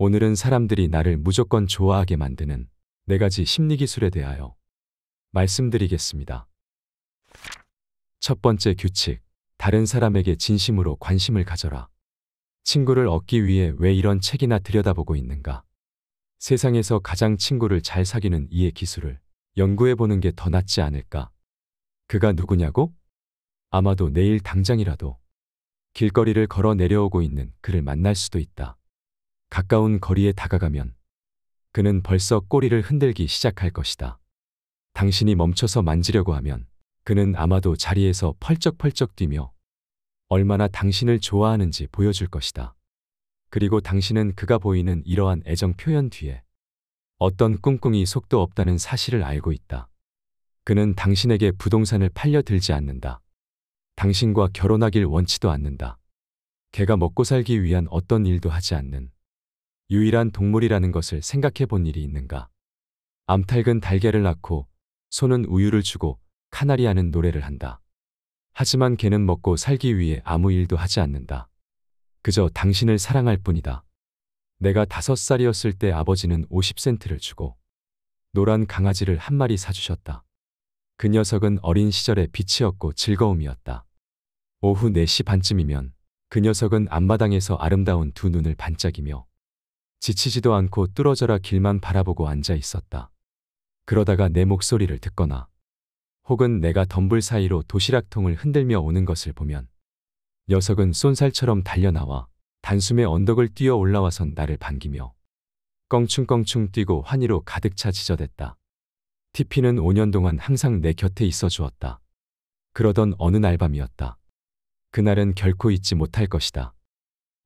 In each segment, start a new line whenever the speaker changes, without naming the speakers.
오늘은 사람들이 나를 무조건 좋아하게 만드는 네 가지 심리 기술에 대하여 말씀드리겠습니다. 첫 번째 규칙. 다른 사람에게 진심으로 관심을 가져라. 친구를 얻기 위해 왜 이런 책이나 들여다보고 있는가? 세상에서 가장 친구를 잘 사귀는 이의 기술을 연구해보는 게 더 낫지 않을까? 그가 누구냐고? 아마도 내일 당장이라도 길거리를 걸어 내려오고 있는 그를 만날 수도 있다. 가까운 거리에 다가가면 그는 벌써 꼬리를 흔들기 시작할 것이다. 당신이 멈춰서 만지려고 하면 그는 아마도 자리에서 펄쩍펄쩍 뛰며 얼마나 당신을 좋아하는지 보여줄 것이다. 그리고 당신은 그가 보이는 이러한 애정 표현 뒤에 어떤 꿍꿍이 속도 없다는 사실을 알고 있다. 그는 당신에게 부동산을 팔려들지 않는다. 당신과 결혼하길 원치도 않는다. 걔가 먹고 살기 위한 어떤 일도 하지 않는 유일한 동물이라는 것을 생각해 본 일이 있는가. 암탉은 달걀을 낳고 소는 우유를 주고 카나리아는 노래를 한다. 하지만 개는 먹고 살기 위해 아무 일도 하지 않는다. 그저 당신을 사랑할 뿐이다. 내가 다섯 살이었을 때 아버지는 50센트를 주고 노란 강아지를 한 마리 사주셨다. 그 녀석은 어린 시절의 빛이었고 즐거움이었다. 오후 4시 반쯤이면 그 녀석은 앞마당에서 아름다운 두 눈을 반짝이며 지치지도 않고 뚫어져라 길만 바라보고 앉아 있었다. 그러다가 내 목소리를 듣거나 혹은 내가 덤불 사이로 도시락통을 흔들며 오는 것을 보면 녀석은 쏜살처럼 달려나와 단숨에 언덕을 뛰어 올라와선 나를 반기며 껑충껑충 뛰고 환희로 가득 차 지저댔다. 티피는 5년 동안 항상 내 곁에 있어 주었다. 그러던 어느 날 밤이었다. 그날은 결코 잊지 못할 것이다.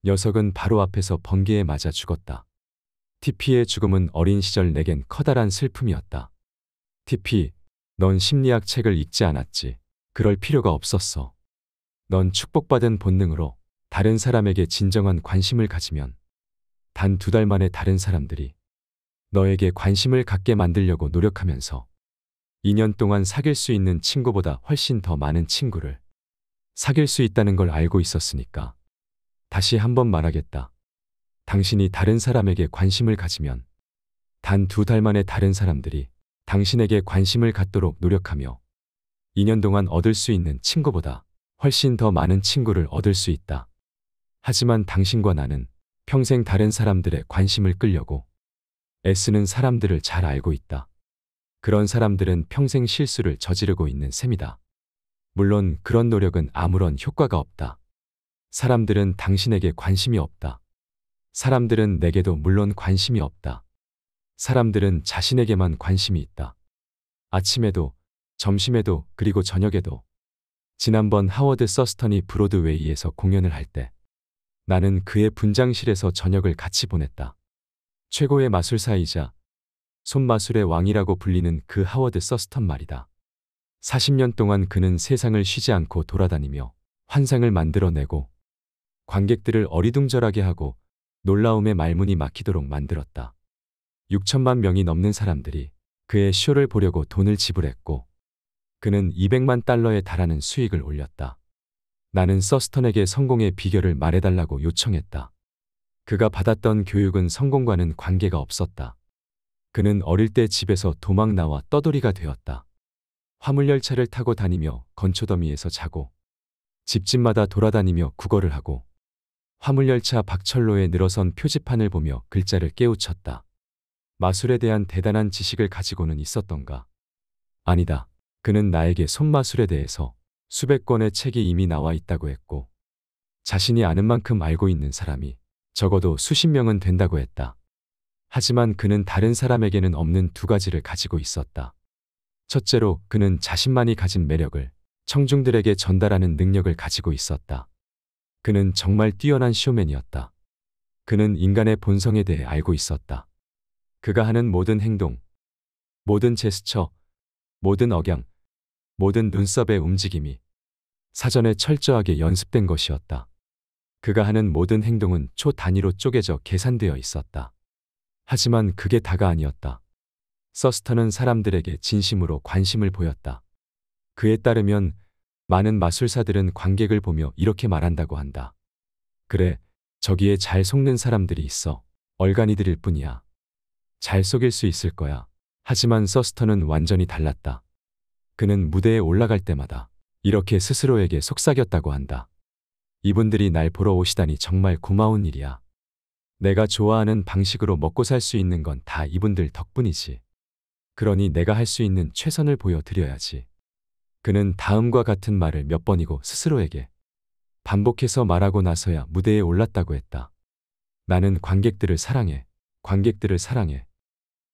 녀석은 바로 앞에서 번개에 맞아 죽었다. TP의 죽음은 어린 시절 내겐 커다란 슬픔이었다. TP, 넌 심리학 책을 읽지 않았지. 그럴 필요가 없었어. 넌 축복받은 본능으로 다른 사람에게 진정한 관심을 가지면 단 두 달 만에 다른 사람들이 너에게 관심을 갖게 만들려고 노력하면서 2년 동안 사귈 수 있는 친구보다 훨씬 더 많은 친구를 사귈 수 있다는 걸 알고 있었으니까. 다시 한번 말하겠다. 당신이 다른 사람에게 관심을 가지면 단 두 달 만에 다른 사람들이 당신에게 관심을 갖도록 노력하며 2년 동안 얻을 수 있는 친구보다 훨씬 더 많은 친구를 얻을 수 있다. 하지만 당신과 나는 평생 다른 사람들의 관심을 끌려고 애쓰는 사람들을 잘 알고 있다. 그런 사람들은 평생 실수를 저지르고 있는 셈이다. 물론 그런 노력은 아무런 효과가 없다. 사람들은 당신에게 관심이 없다. 사람들은 내게도 물론 관심이 없다. 사람들은 자신에게만 관심이 있다. 아침에도, 점심에도, 그리고 저녁에도. 지난번 하워드 서스턴이 브로드웨이에서 공연을 할 때 나는 그의 분장실에서 저녁을 같이 보냈다. 최고의 마술사이자 손마술의 왕이라고 불리는 그 하워드 서스턴 말이다. 40년 동안 그는 세상을 쉬지 않고 돌아다니며 환상을 만들어내고 관객들을 어리둥절하게 하고 놀라움의 말문이 막히도록 만들었다. 6천만 명이 넘는 사람들이 그의 쇼를 보려고 돈을 지불했고 그는 200만 달러에 달하는 수익을 올렸다. 나는 서스턴에게 성공의 비결을 말해달라고 요청했다. 그가 받았던 교육은 성공과는 관계가 없었다. 그는 어릴 때 집에서 도망 나와 떠돌이가 되었다. 화물열차를 타고 다니며 건초더미에서 자고 집집마다 돌아다니며 구걸을 하고 화물열차 박철로에 늘어선 표지판을 보며 글자를 깨우쳤다. 마술에 대한 대단한 지식을 가지고는 있었던가. 아니다. 그는 나에게 손마술에 대해서 수백 권의 책이 이미 나와 있다고 했고 자신이 아는 만큼 알고 있는 사람이 적어도 수십 명은 된다고 했다. 하지만 그는 다른 사람에게는 없는 두 가지를 가지고 있었다. 첫째로 그는 자신만이 가진 매력을 청중들에게 전달하는 능력을 가지고 있었다. 그는 정말 뛰어난 쇼맨이었다. 그는 인간의 본성에 대해 알고 있었다. 그가 하는 모든 행동, 모든 제스처, 모든 억양, 모든 눈썹의 움직임이 사전에 철저하게 연습된 것이었다. 그가 하는 모든 행동은 초 단위로 쪼개져 계산되어 있었다. 하지만 그게 다가 아니었다. 서스터는 사람들에게 진심으로 관심을 보였다. 그에 따르면 많은 마술사들은 관객을 보며 이렇게 말한다고 한다. 그래, 저기에 잘 속는 사람들이 있어. 얼간이들일 뿐이야. 잘 속일 수 있을 거야. 하지만 서스터는 완전히 달랐다. 그는 무대에 올라갈 때마다 이렇게 스스로에게 속삭였다고 한다. 이분들이 날 보러 오시다니 정말 고마운 일이야. 내가 좋아하는 방식으로 먹고 살 수 있는 건 다 이분들 덕분이지. 그러니 내가 할 수 있는 최선을 보여드려야지. 그는 다음과 같은 말을 몇 번이고 스스로에게 반복해서 말하고 나서야 무대에 올랐다고 했다. 나는 관객들을 사랑해. 관객들을 사랑해.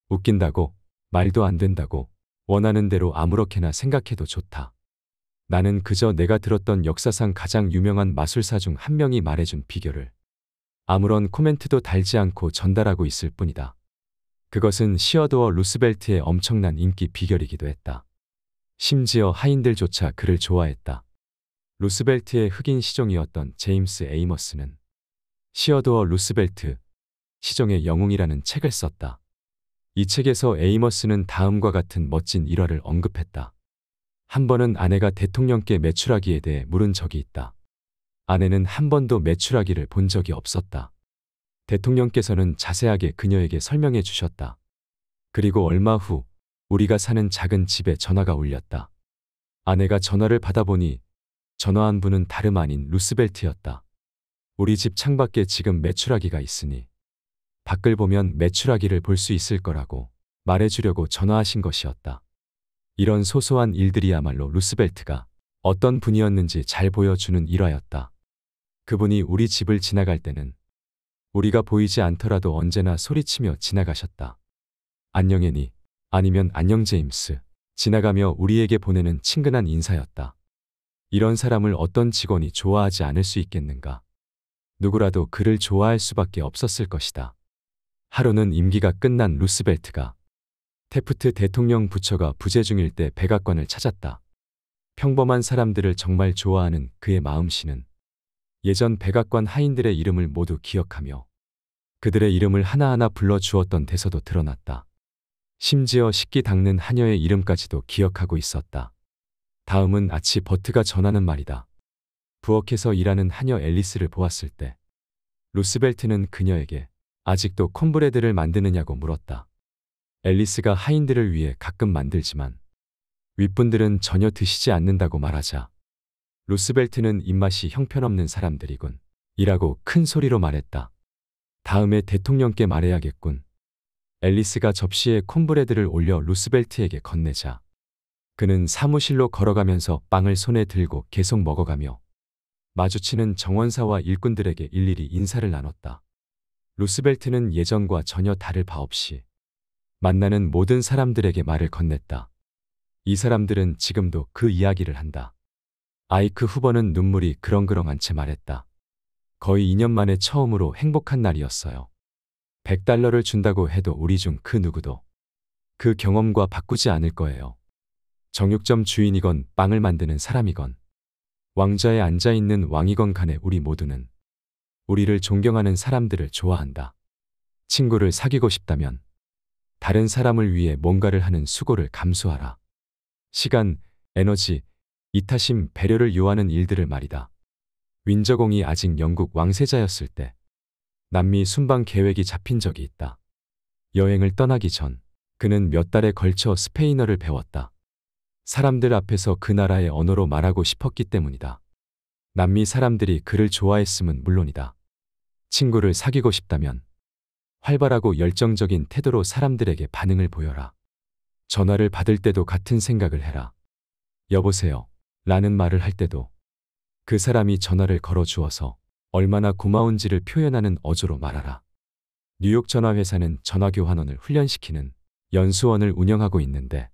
웃긴다고, 말도 안 된다고, 원하는 대로 아무렇게나 생각해도 좋다. 나는 그저 내가 들었던 역사상 가장 유명한 마술사 중 한 명이 말해준 비결을 아무런 코멘트도 달지 않고 전달하고 있을 뿐이다. 그것은 시어도어 루스벨트의 엄청난 인기 비결이기도 했다. 심지어 하인들조차 그를 좋아했다. 루스벨트의 흑인 시종이었던 제임스 에이머스는 시어도어 루스벨트, 시정의 영웅이라는 책을 썼다. 이 책에서 에이머스는 다음과 같은 멋진 일화를 언급했다. 한 번은 아내가 대통령께 매출하기에 대해 물은 적이 있다. 아내는 한 번도 매출하기를 본 적이 없었다. 대통령께서는 자세하게 그녀에게 설명해 주셨다. 그리고 얼마 후 우리가 사는 작은 집에 전화가 울렸다. 아내가 전화를 받아보니 전화한 분은 다름 아닌 루스벨트였다. 우리 집 창밖에 지금 매출하기가 있으니 밖을 보면 매출하기를 볼 수 있을 거라고 말해주려고 전화하신 것이었다. 이런 소소한 일들이야말로 루스벨트가 어떤 분이었는지 잘 보여주는 일화였다. 그분이 우리 집을 지나갈 때는 우리가 보이지 않더라도 언제나 소리치며 지나가셨다. 안녕해니 아니면 안녕 제임스. 지나가며 우리에게 보내는 친근한 인사였다. 이런 사람을 어떤 직원이 좋아하지 않을 수 있겠는가. 누구라도 그를 좋아할 수밖에 없었을 것이다. 하루는 임기가 끝난 루스벨트가 테프트 대통령 부처가 부재 중일 때 백악관을 찾았다. 평범한 사람들을 정말 좋아하는 그의 마음씨는 예전 백악관 하인들의 이름을 모두 기억하며 그들의 이름을 하나하나 불러주었던 데서도 드러났다. 심지어 식기 닦는 하녀의 이름까지도 기억하고 있었다. 다음은 아치 버트가 전하는 말이다. 부엌에서 일하는 하녀 앨리스를 보았을 때 루스벨트는 그녀에게 아직도 콤브레드를 만드느냐고 물었다. 앨리스가 하인들을 위해 가끔 만들지만 윗분들은 전혀 드시지 않는다고 말하자 루스벨트는 입맛이 형편없는 사람들이군 이라고 큰 소리로 말했다. 다음에 대통령께 말해야겠군. 앨리스가 접시에 콤브레드를 올려 루스벨트에게 건네자 그는 사무실로 걸어가면서 빵을 손에 들고 계속 먹어가며 마주치는 정원사와 일꾼들에게 일일이 인사를 나눴다. 루스벨트는 예전과 전혀 다를 바 없이 만나는 모든 사람들에게 말을 건넸다. 이 사람들은 지금도 그 이야기를 한다. 아이크 후보는 눈물이 그렁그렁한 채 말했다. 거의 2년 만에 처음으로 행복한 날이었어요. 100달러를 준다고 해도 우리 중 그 누구도 그 경험과 바꾸지 않을 거예요. 정육점 주인이건 빵을 만드는 사람이건 왕좌에 앉아 있는 왕이건 간에 우리 모두는 우리를 존경하는 사람들을 좋아한다. 친구를 사귀고 싶다면 다른 사람을 위해 뭔가를 하는 수고를 감수하라. 시간, 에너지, 이타심, 배려를 요하는 일들을 말이다. 윈저공이 아직 영국 왕세자였을 때 남미 순방 계획이 잡힌 적이 있다. 여행을 떠나기 전 그는 몇 달에 걸쳐 스페인어를 배웠다. 사람들 앞에서 그 나라의 언어로 말하고 싶었기 때문이다. 남미 사람들이 그를 좋아했음은 물론이다. 친구를 사귀고 싶다면 활발하고 열정적인 태도로 사람들에게 반응을 보여라. 전화를 받을 때도 같은 생각을 해라. 여보세요. 라는 말을 할 때도 그 사람이 전화를 걸어 주어서 얼마나 고마운지를 표현하는 어조로 말하라. 뉴욕 전화회사는 전화교환원을 훈련시키는 연수원을 운영하고 있는데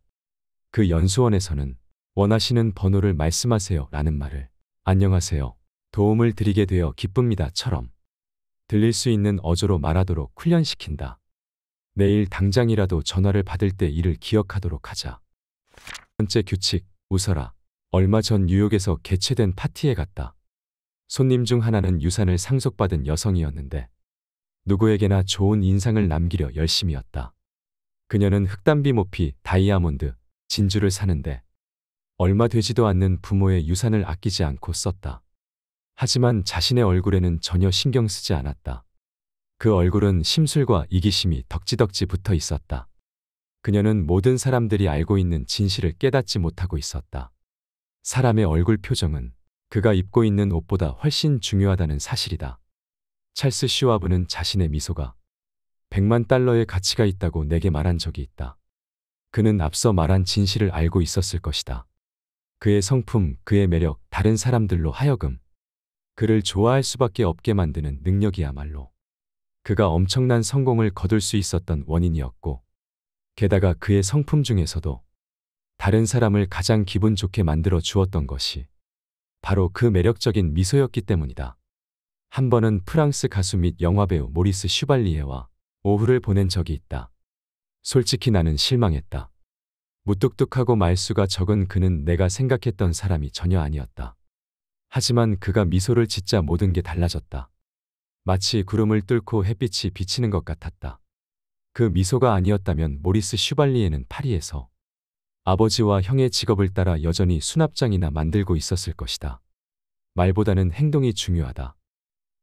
그 연수원에서는 원하시는 번호를 말씀하세요 라는 말을 안녕하세요. 도움을 드리게 되어 기쁩니다.처럼 들릴 수 있는 어조로 말하도록 훈련시킨다. 내일 당장이라도 전화를 받을 때 이를 기억하도록 하자. 번째 규칙, 웃어라. 얼마 전 뉴욕에서 개최된 파티에 갔다. 손님 중 하나는 유산을 상속받은 여성이었는데 누구에게나 좋은 인상을 남기려 열심이었다. 그녀는 흑단비 모피, 다이아몬드, 진주를 사는데 얼마 되지도 않는 부모의 유산을 아끼지 않고 썼다. 하지만 자신의 얼굴에는 전혀 신경 쓰지 않았다. 그 얼굴은 심술과 이기심이 덕지덕지 붙어 있었다. 그녀는 모든 사람들이 알고 있는 진실을 깨닫지 못하고 있었다. 사람의 얼굴 표정은 그가 입고 있는 옷보다 훨씬 중요하다는 사실이다. 찰스 시와브는 자신의 미소가 100만 달러의 가치가 있다고 내게 말한 적이 있다. 그는 앞서 말한 진실을 알고 있었을 것이다. 그의 성품, 그의 매력, 다른 사람들로 하여금 그를 좋아할 수밖에 없게 만드는 능력이야말로 그가 엄청난 성공을 거둘 수 있었던 원인이었고 게다가 그의 성품 중에서도 다른 사람을 가장 기분 좋게 만들어 주었던 것이 바로 그 매력적인 미소였기 때문이다. 한 번은 프랑스 가수 및 영화배우 모리스 슈발리에와 오후를 보낸 적이 있다. 솔직히 나는 실망했다. 무뚝뚝하고 말수가 적은 그는 내가 생각했던 사람이 전혀 아니었다. 하지만 그가 미소를 짓자 모든 게 달라졌다. 마치 구름을 뚫고 햇빛이 비치는 것 같았다. 그 미소가 아니었다면 모리스 슈발리에는 파리에서 아버지와 형의 직업을 따라 여전히 수납장이나 만들고 있었을 것이다. 말보다는 행동이 중요하다.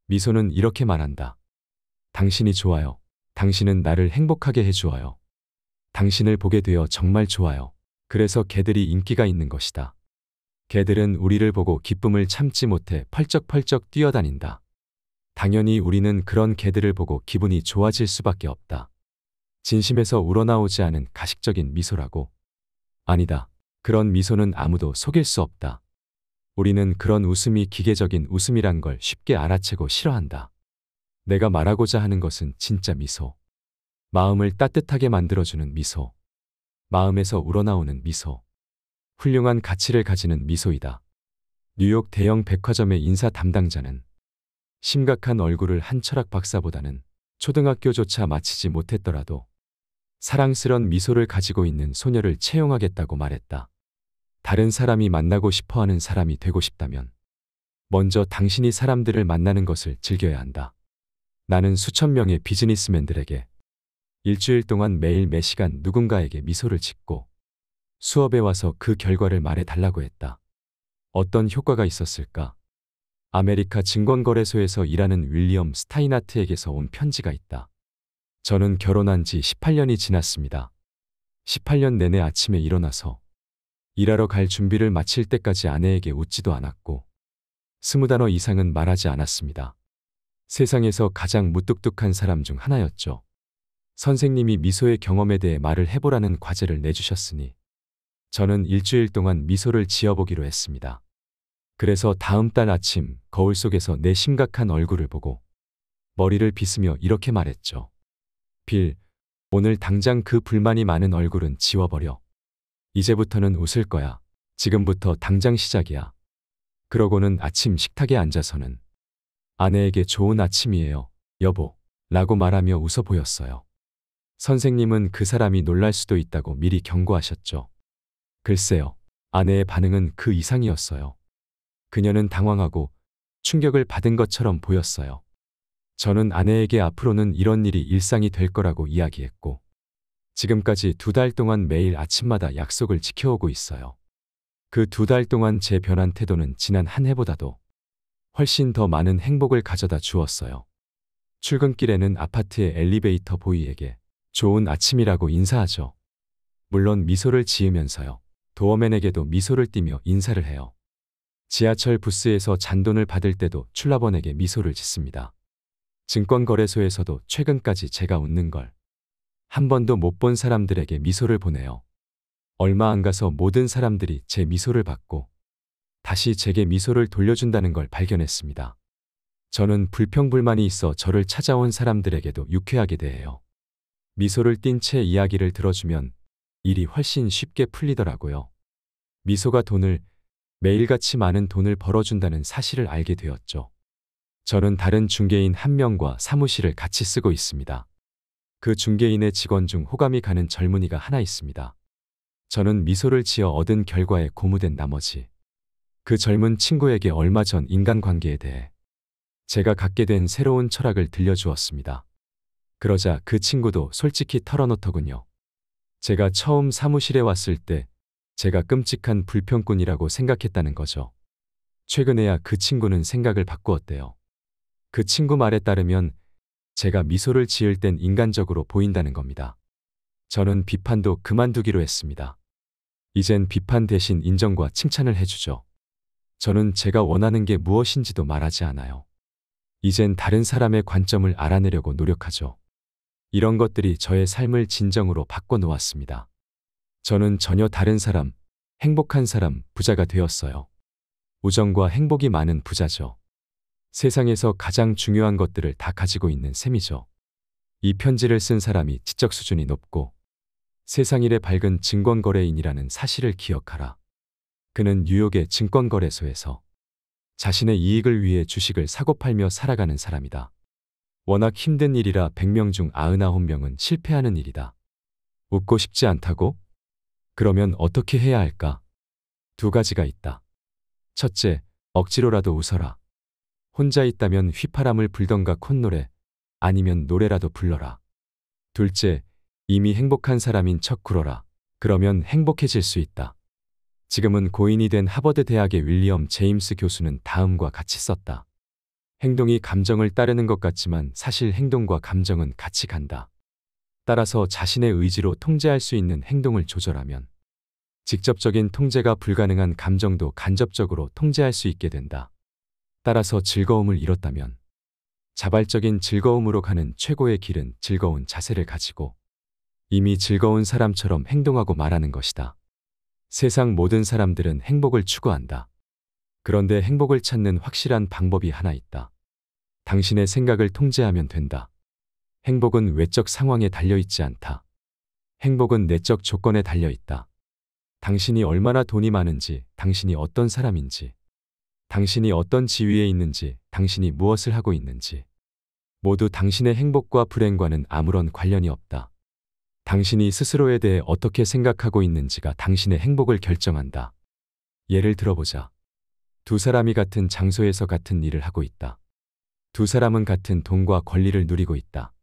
미소는 이렇게 말한다. 당신이 좋아요. 당신은 나를 행복하게 해주어요. 당신을 보게 되어 정말 좋아요. 그래서 개들이 인기가 있는 것이다. 개들은 우리를 보고 기쁨을 참지 못해 펄쩍펄쩍 뛰어다닌다. 당연히 우리는 그런 개들을 보고 기분이 좋아질 수밖에 없다. 진심에서 우러나오지 않은 가식적인 미소라고. 아니다. 그런 미소는 아무도 속일 수 없다. 우리는 그런 웃음이 기계적인 웃음이란 걸 쉽게 알아채고 싫어한다. 내가 말하고자 하는 것은 진짜 미소. 마음을 따뜻하게 만들어주는 미소. 마음에서 우러나오는 미소. 훌륭한 가치를 가지는 미소이다. 뉴욕 대형 백화점의 인사 담당자는 심각한 얼굴을 한 철학 박사보다는 초등학교조차 마치지 못했더라도 사랑스런 미소를 가지고 있는 소녀를 채용하겠다고 말했다. 다른 사람이 만나고 싶어 하는 사람이 되고 싶다면 먼저 당신이 사람들을 만나는 것을 즐겨야 한다. 나는 수천 명의 비즈니스맨들에게 일주일 동안 매일 매시간 누군가에게 미소를 짓고 수업에 와서 그 결과를 말해달라고 했다. 어떤 효과가 있었을까? 아메리카 증권거래소에서 일하는 윌리엄 스타이나트에게서 온 편지가 있다. 저는 결혼한 지 18년이 지났습니다. 18년 내내 아침에 일어나서 일하러 갈 준비를 마칠 때까지 아내에게 웃지도 않았고 스무 단어 이상은 말하지 않았습니다. 세상에서 가장 무뚝뚝한 사람 중 하나였죠. 선생님이 미소의 경험에 대해 말을 해보라는 과제를 내주셨으니 저는 일주일 동안 미소를 지어보기로 했습니다. 그래서 다음 달 아침 거울 속에서 내 심각한 얼굴을 보고 머리를 빗으며 이렇게 말했죠. 하필 오늘 당장 그 불만이 많은 얼굴은 지워버려. 이제부터는 웃을 거야. 지금부터 당장 시작이야. 그러고는 아침 식탁에 앉아서는 아내에게 좋은 아침이에요. 여보. 라고 말하며 웃어 보였어요. 선생님은 그 사람이 놀랄 수도 있다고 미리 경고하셨죠. 글쎄요. 아내의 반응은 그 이상이었어요. 그녀는 당황하고 충격을 받은 것처럼 보였어요. 저는 아내에게 앞으로는 이런 일이 일상이 될 거라고 이야기했고 지금까지 두 달 동안 매일 아침마다 약속을 지켜오고 있어요. 그 두 달 동안 제 변한 태도는 지난 한 해보다도 훨씬 더 많은 행복을 가져다 주었어요. 출근길에는 아파트의 엘리베이터 보이에게 좋은 아침이라고 인사하죠. 물론 미소를 지으면서요. 도어맨에게도 미소를 띠며 인사를 해요. 지하철 부스에서 잔돈을 받을 때도 출라번에게 미소를 짓습니다. 증권거래소에서도 최근까지 제가 웃는 걸 한 번도 못 본 사람들에게 미소를 보내요. 얼마 안 가서 모든 사람들이 제 미소를 받고 다시 제게 미소를 돌려준다는 걸 발견했습니다. 저는 불평불만이 있어 저를 찾아온 사람들에게도 유쾌하게 대해요. 미소를 띤 채 이야기를 들어주면 일이 훨씬 쉽게 풀리더라고요. 미소가 돈을 매일같이 많은 돈을 벌어준다는 사실을 알게 되었죠. 저는 다른 중개인 한 명과 사무실을 같이 쓰고 있습니다. 그 중개인의 직원 중 호감이 가는 젊은이가 하나 있습니다. 저는 미소를 지어 얻은 결과에 고무된 나머지 그 젊은 친구에게 얼마 전 인간관계에 대해 제가 갖게 된 새로운 철학을 들려주었습니다. 그러자 그 친구도 솔직히 털어놓더군요. 제가 처음 사무실에 왔을 때 제가 끔찍한 불평꾼이라고 생각했다는 거죠. 최근에야 그 친구는 생각을 바꾸었대요. 그 친구 말에 따르면 제가 미소를 지을 땐 인간적으로 보인다는 겁니다. 저는 비판도 그만두기로 했습니다. 이젠 비판 대신 인정과 칭찬을 해주죠. 저는 제가 원하는 게 무엇인지도 말하지 않아요. 이젠 다른 사람의 관점을 알아내려고 노력하죠. 이런 것들이 저의 삶을 진정으로 바꿔놓았습니다. 저는 전혀 다른 사람, 행복한 사람, 부자가 되었어요. 우정과 행복이 많은 부자죠. 세상에서 가장 중요한 것들을 다 가지고 있는 셈이죠. 이 편지를 쓴 사람이 지적 수준이 높고 세상 일의 밝은 증권거래인이라는 사실을 기억하라. 그는 뉴욕의 증권거래소에서 자신의 이익을 위해 주식을 사고 팔며 살아가는 사람이다. 워낙 힘든 일이라 100명 중 99명은 실패하는 일이다. 웃고 싶지 않다고? 그러면 어떻게 해야 할까? 두 가지가 있다. 첫째, 억지로라도 웃어라. 혼자 있다면 휘파람을 불던가 콧노래, 아니면 노래라도 불러라. 둘째, 이미 행복한 사람인 척 굴어라. 그러면 행복해질 수 있다. 지금은 고인이 된 하버드 대학의 윌리엄 제임스 교수는 다음과 같이 썼다. 행동이 감정을 따르는 것 같지만 사실 행동과 감정은 같이 간다. 따라서 자신의 의지로 통제할 수 있는 행동을 조절하면 직접적인 통제가 불가능한 감정도 간접적으로 통제할 수 있게 된다. 따라서 즐거움을 잃었다면 자발적인 즐거움으로 가는 최고의 길은 즐거운 자세를 가지고 이미 즐거운 사람처럼 행동하고 말하는 것이다. 세상 모든 사람들은 행복을 추구한다. 그런데 행복을 찾는 확실한 방법이 하나 있다. 당신의 생각을 통제하면 된다. 행복은 외적 상황에 달려있지 않다. 행복은 내적 조건에 달려있다. 당신이 얼마나 돈이 많은지, 당신이 어떤 사람인지, 당신이 어떤 지위에 있는지, 당신이 무엇을 하고 있는지, 모두 당신의 행복과 불행과는 아무런 관련이 없다. 당신이 스스로에 대해 어떻게 생각하고 있는지가 당신의 행복을 결정한다. 예를 들어보자. 두 사람이 같은 장소에서 같은 일을 하고 있다. 두 사람은 같은 돈과 권리를 누리고 있다.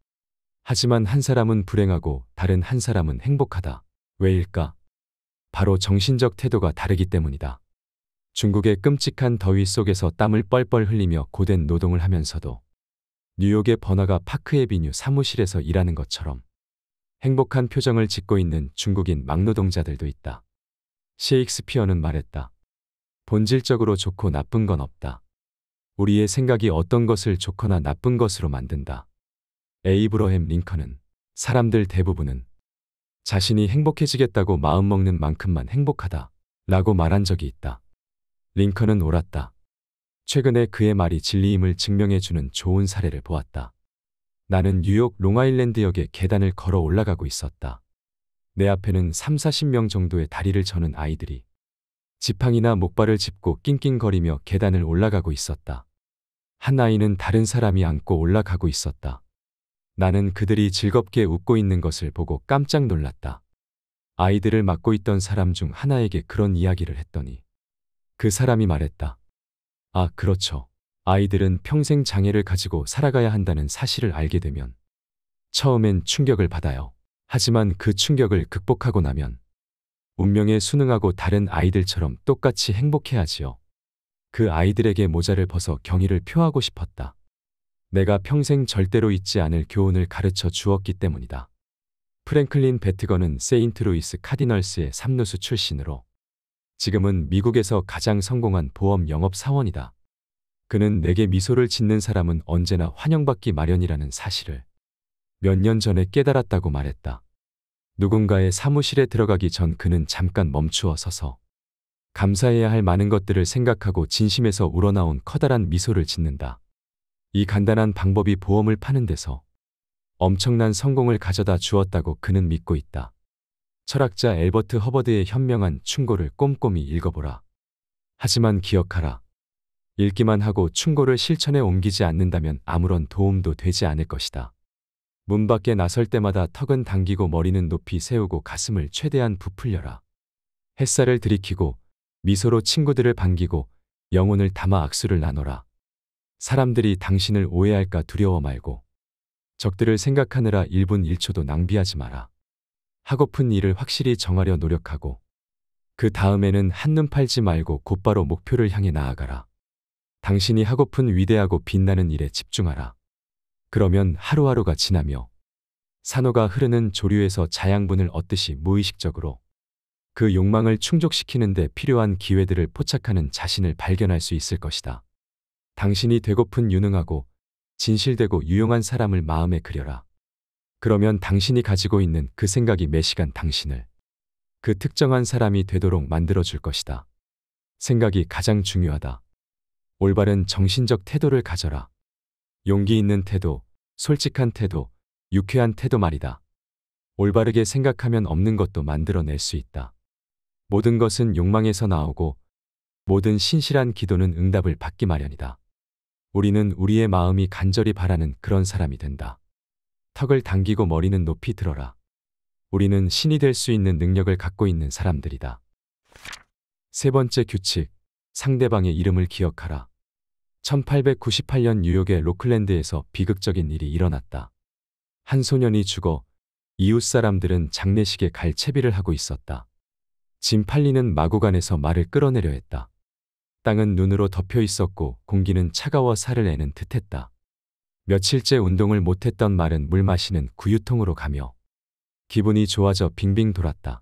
하지만 한 사람은 불행하고 다른 한 사람은 행복하다. 왜일까? 바로 정신적 태도가 다르기 때문이다. 중국의 끔찍한 더위 속에서 땀을 뻘뻘 흘리며 고된 노동을 하면서도 뉴욕의 버화가 파크에비뉴 사무실에서 일하는 것처럼 행복한 표정을 짓고 있는 중국인 막노동자들도 있다. 셰익스피어는 말했다. 본질적으로 좋고 나쁜 건 없다. 우리의 생각이 어떤 것을 좋거나 나쁜 것으로 만든다. 에이브러햄 링컨은 사람들 대부분은 자신이 행복해지겠다고 마음먹는 만큼만 행복하다 라고 말한 적이 있다. 링컨은 옳았다. 최근에 그의 말이 진리임을 증명해주는 좋은 사례를 보았다. 나는 뉴욕 롱아일랜드역의 계단을 걸어 올라가고 있었다. 내 앞에는 3, 40명 정도의 다리를 저는 아이들이 지팡이나 목발을 짚고 낑낑거리며 계단을 올라가고 있었다. 한 아이는 다른 사람이 안고 올라가고 있었다. 나는 그들이 즐겁게 웃고 있는 것을 보고 깜짝 놀랐다. 아이들을 맡고 있던 사람 중 하나에게 그런 이야기를 했더니 그 사람이 말했다. 아, 그렇죠. 아이들은 평생 장애를 가지고 살아가야 한다는 사실을 알게 되면 처음엔 충격을 받아요. 하지만 그 충격을 극복하고 나면 운명에 순응하고 다른 아이들처럼 똑같이 행복해야지요. 그 아이들에게 모자를 벗어 경의를 표하고 싶었다. 내가 평생 절대로 잊지 않을 교훈을 가르쳐 주었기 때문이다. 프랭클린 베트건은 세인트루이스 카디널스의 삼루수 출신으로 지금은 미국에서 가장 성공한 보험 영업 사원이다. 그는 내게 미소를 짓는 사람은 언제나 환영받기 마련이라는 사실을 몇 년 전에 깨달았다고 말했다. 누군가의 사무실에 들어가기 전 그는 잠깐 멈추어 서서 감사해야 할 많은 것들을 생각하고 진심에서 우러나온 커다란 미소를 짓는다. 이 간단한 방법이 보험을 파는 데서 엄청난 성공을 가져다 주었다고 그는 믿고 있다. 철학자 엘버트 허버드의 현명한 충고를 꼼꼼히 읽어보라. 하지만 기억하라. 읽기만 하고 충고를 실천에 옮기지 않는다면 아무런 도움도 되지 않을 것이다. 문 밖에 나설 때마다 턱은 당기고 머리는 높이 세우고 가슴을 최대한 부풀려라. 햇살을 들이키고 미소로 친구들을 반기고 영혼을 담아 악수를 나눠라. 사람들이 당신을 오해할까 두려워 말고 적들을 생각하느라 1분 1초도 낭비하지 마라. 하고픈 일을 확실히 정하려 노력하고 그 다음에는 한눈 팔지 말고 곧바로 목표를 향해 나아가라. 당신이 하고픈 위대하고 빛나는 일에 집중하라. 그러면 하루하루가 지나며 산호가 흐르는 조류에서 자양분을 얻듯이 무의식적으로 그 욕망을 충족시키는 데 필요한 기회들을 포착하는 자신을 발견할 수 있을 것이다. 당신이 되고픈 유능하고 진실되고 유용한 사람을 마음에 그려라. 그러면 당신이 가지고 있는 그 생각이 매시간 당신을 그 특정한 사람이 되도록 만들어줄 것이다. 생각이 가장 중요하다. 올바른 정신적 태도를 가져라. 용기 있는 태도, 솔직한 태도, 유쾌한 태도 말이다. 올바르게 생각하면 없는 것도 만들어낼 수 있다. 모든 것은 욕망에서 나오고 모든 신실한 기도는 응답을 받기 마련이다. 우리는 우리의 마음이 간절히 바라는 그런 사람이 된다. 턱을 당기고 머리는 높이 들어라. 우리는 신이 될 수 있는 능력을 갖고 있는 사람들이다. 세 번째 규칙, 상대방의 이름을 기억하라. 1898년 뉴욕의 로클랜드에서 비극적인 일이 일어났다. 한 소년이 죽어 이웃 사람들은 장례식에 갈 채비를 하고 있었다. 짐 팔리는 마구간에서 말을 끌어내려 했다. 땅은 눈으로 덮여 있었고 공기는 차가워 살을 내는 듯했다. 며칠째 운동을 못했던 말은 물 마시는 구유통으로 가며 기분이 좋아져 빙빙 돌았다.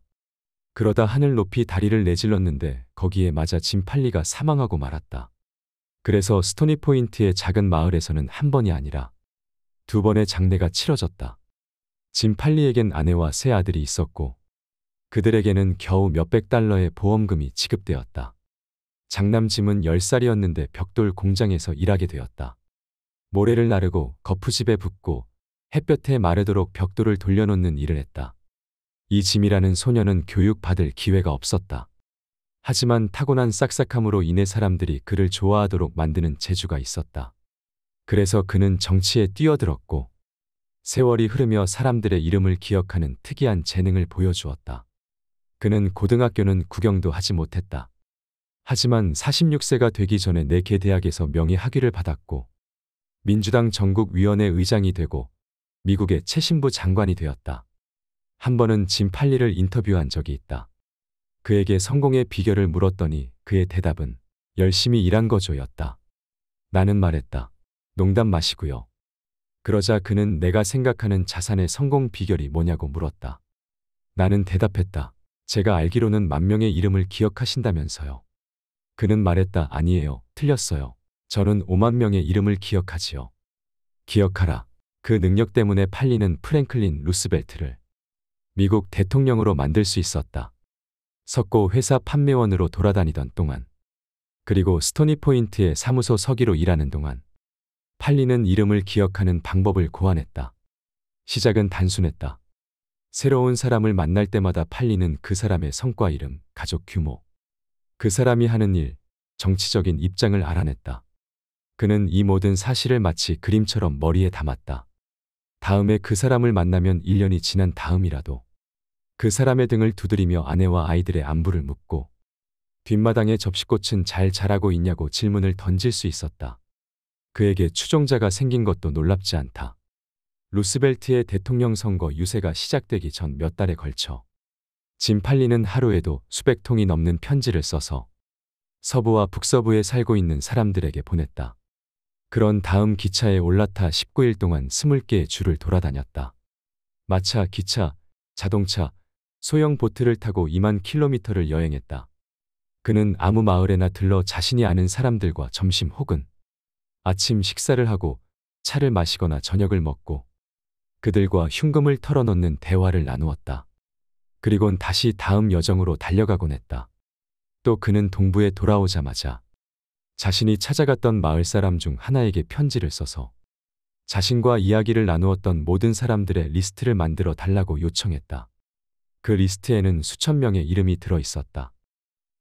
그러다 하늘 높이 다리를 내질렀는데 거기에 맞아 짐팔리가 사망하고 말았다. 그래서 스토니 포인트의 작은 마을에서는 한 번이 아니라 두 번의 장례가 치러졌다. 짐팔리에겐 아내와 세 아들이 있었고 그들에게는 겨우 몇백 달러의 보험금이 지급되었다. 장남 짐은 10살이었는데 벽돌 공장에서 일하게 되었다. 모래를 나르고 거푸집에 붓고 햇볕에 마르도록 벽돌을 돌려놓는 일을 했다. 이 짐이라는 소녀는 교육받을 기회가 없었다. 하지만 타고난 싹싹함으로 인해 사람들이 그를 좋아하도록 만드는 재주가 있었다. 그래서 그는 정치에 뛰어들었고 세월이 흐르며 사람들의 이름을 기억하는 특이한 재능을 보여주었다. 그는 고등학교는 구경도 하지 못했다. 하지만 46세가 되기 전에 네 개 대학에서 명예 학위를 받았고 민주당 전국위원회 의장이 되고 미국의 최신부 장관이 되었다. 한 번은 짐 팔리를 인터뷰한 적이 있다. 그에게 성공의 비결을 물었더니 그의 대답은 열심히 일한 거죠였다. 나는 말했다. 농담 마시고요. 그러자 그는 내가 생각하는 자산의 성공 비결이 뭐냐고 물었다. 나는 대답했다. 제가 알기로는 만 명의 이름을 기억하신다면서요. 그는 말했다. 아니에요. 틀렸어요. 저는 5만 명의 이름을 기억하지요. 기억하라. 그 능력 때문에 팔리는 프랭클린 루스벨트를 미국 대통령으로 만들 수 있었다. 석고 회사 판매원으로 돌아다니던 동안 그리고 스토니포인트의 사무소 서기로 일하는 동안 팔리는 이름을 기억하는 방법을 고안했다. 시작은 단순했다. 새로운 사람을 만날 때마다 팔리는 그 사람의 성과 이름, 가족 규모, 그 사람이 하는 일, 정치적인 입장을 알아냈다. 그는 이 모든 사실을 마치 그림처럼 머리에 담았다. 다음에 그 사람을 만나면 1년이 지난 다음이라도 그 사람의 등을 두드리며 아내와 아이들의 안부를 묻고 뒷마당에 접시꽃은 잘 자라고 있냐고 질문을 던질 수 있었다. 그에게 추종자가 생긴 것도 놀랍지 않다. 루스벨트의 대통령 선거 유세가 시작되기 전 몇 달에 걸쳐 짐 팔리는 하루에도 수백 통이 넘는 편지를 써서 서부와 북서부에 살고 있는 사람들에게 보냈다. 그런 다음 기차에 올라타 19일 동안 20개의 줄을 돌아다녔다. 마차, 기차, 자동차, 소형 보트를 타고 2만 킬로미터를 여행했다. 그는 아무 마을에나 들러 자신이 아는 사람들과 점심 혹은 아침 식사를 하고 차를 마시거나 저녁을 먹고 그들과 흉금을 털어놓는 대화를 나누었다. 그리곤 다시 다음 여정으로 달려가곤 했다. 또 그는 동부에 돌아오자마자 자신이 찾아갔던 마을 사람 중 하나에게 편지를 써서 자신과 이야기를 나누었던 모든 사람들의 리스트를 만들어 달라고 요청했다. 그 리스트에는 수천 명의 이름이 들어 있었다.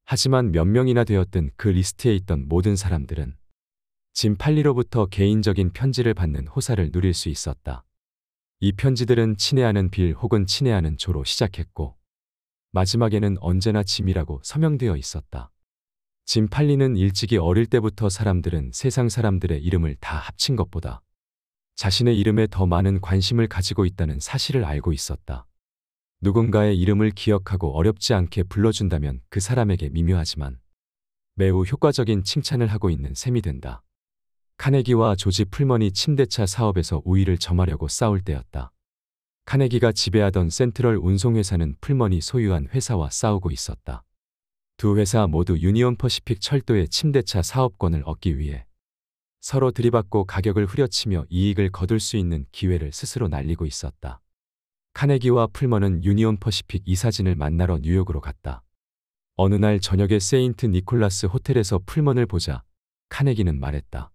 하지만 몇 명이나 되었든 그 리스트에 있던 모든 사람들은 짐 팔리로부터 개인적인 편지를 받는 호사를 누릴 수 있었다. 이 편지들은 친애하는 빌 혹은 친애하는 조로 시작했고 마지막에는 언제나 짐이라고 서명되어 있었다. 짐 팔리는 일찍이 어릴 때부터 사람들은 세상 사람들의 이름을 다 합친 것보다 자신의 이름에 더 많은 관심을 가지고 있다는 사실을 알고 있었다. 누군가의 이름을 기억하고 어렵지 않게 불러준다면 그 사람에게 미묘하지만 매우 효과적인 칭찬을 하고 있는 셈이 된다. 카네기와 조지 풀먼이 침대차 사업에서 우위를 점하려고 싸울 때였다. 카네기가 지배하던 센트럴 운송회사는 풀먼이 소유한 회사와 싸우고 있었다. 두 회사 모두 유니온 퍼시픽 철도의 침대차 사업권을 얻기 위해 서로 들이받고 가격을 후려치며 이익을 거둘 수 있는 기회를 스스로 날리고 있었다. 카네기와 풀먼은 유니온 퍼시픽 이사진을 만나러 뉴욕으로 갔다. 어느 날 저녁에 세인트 니콜라스 호텔에서 풀먼을 보자 카네기는 말했다.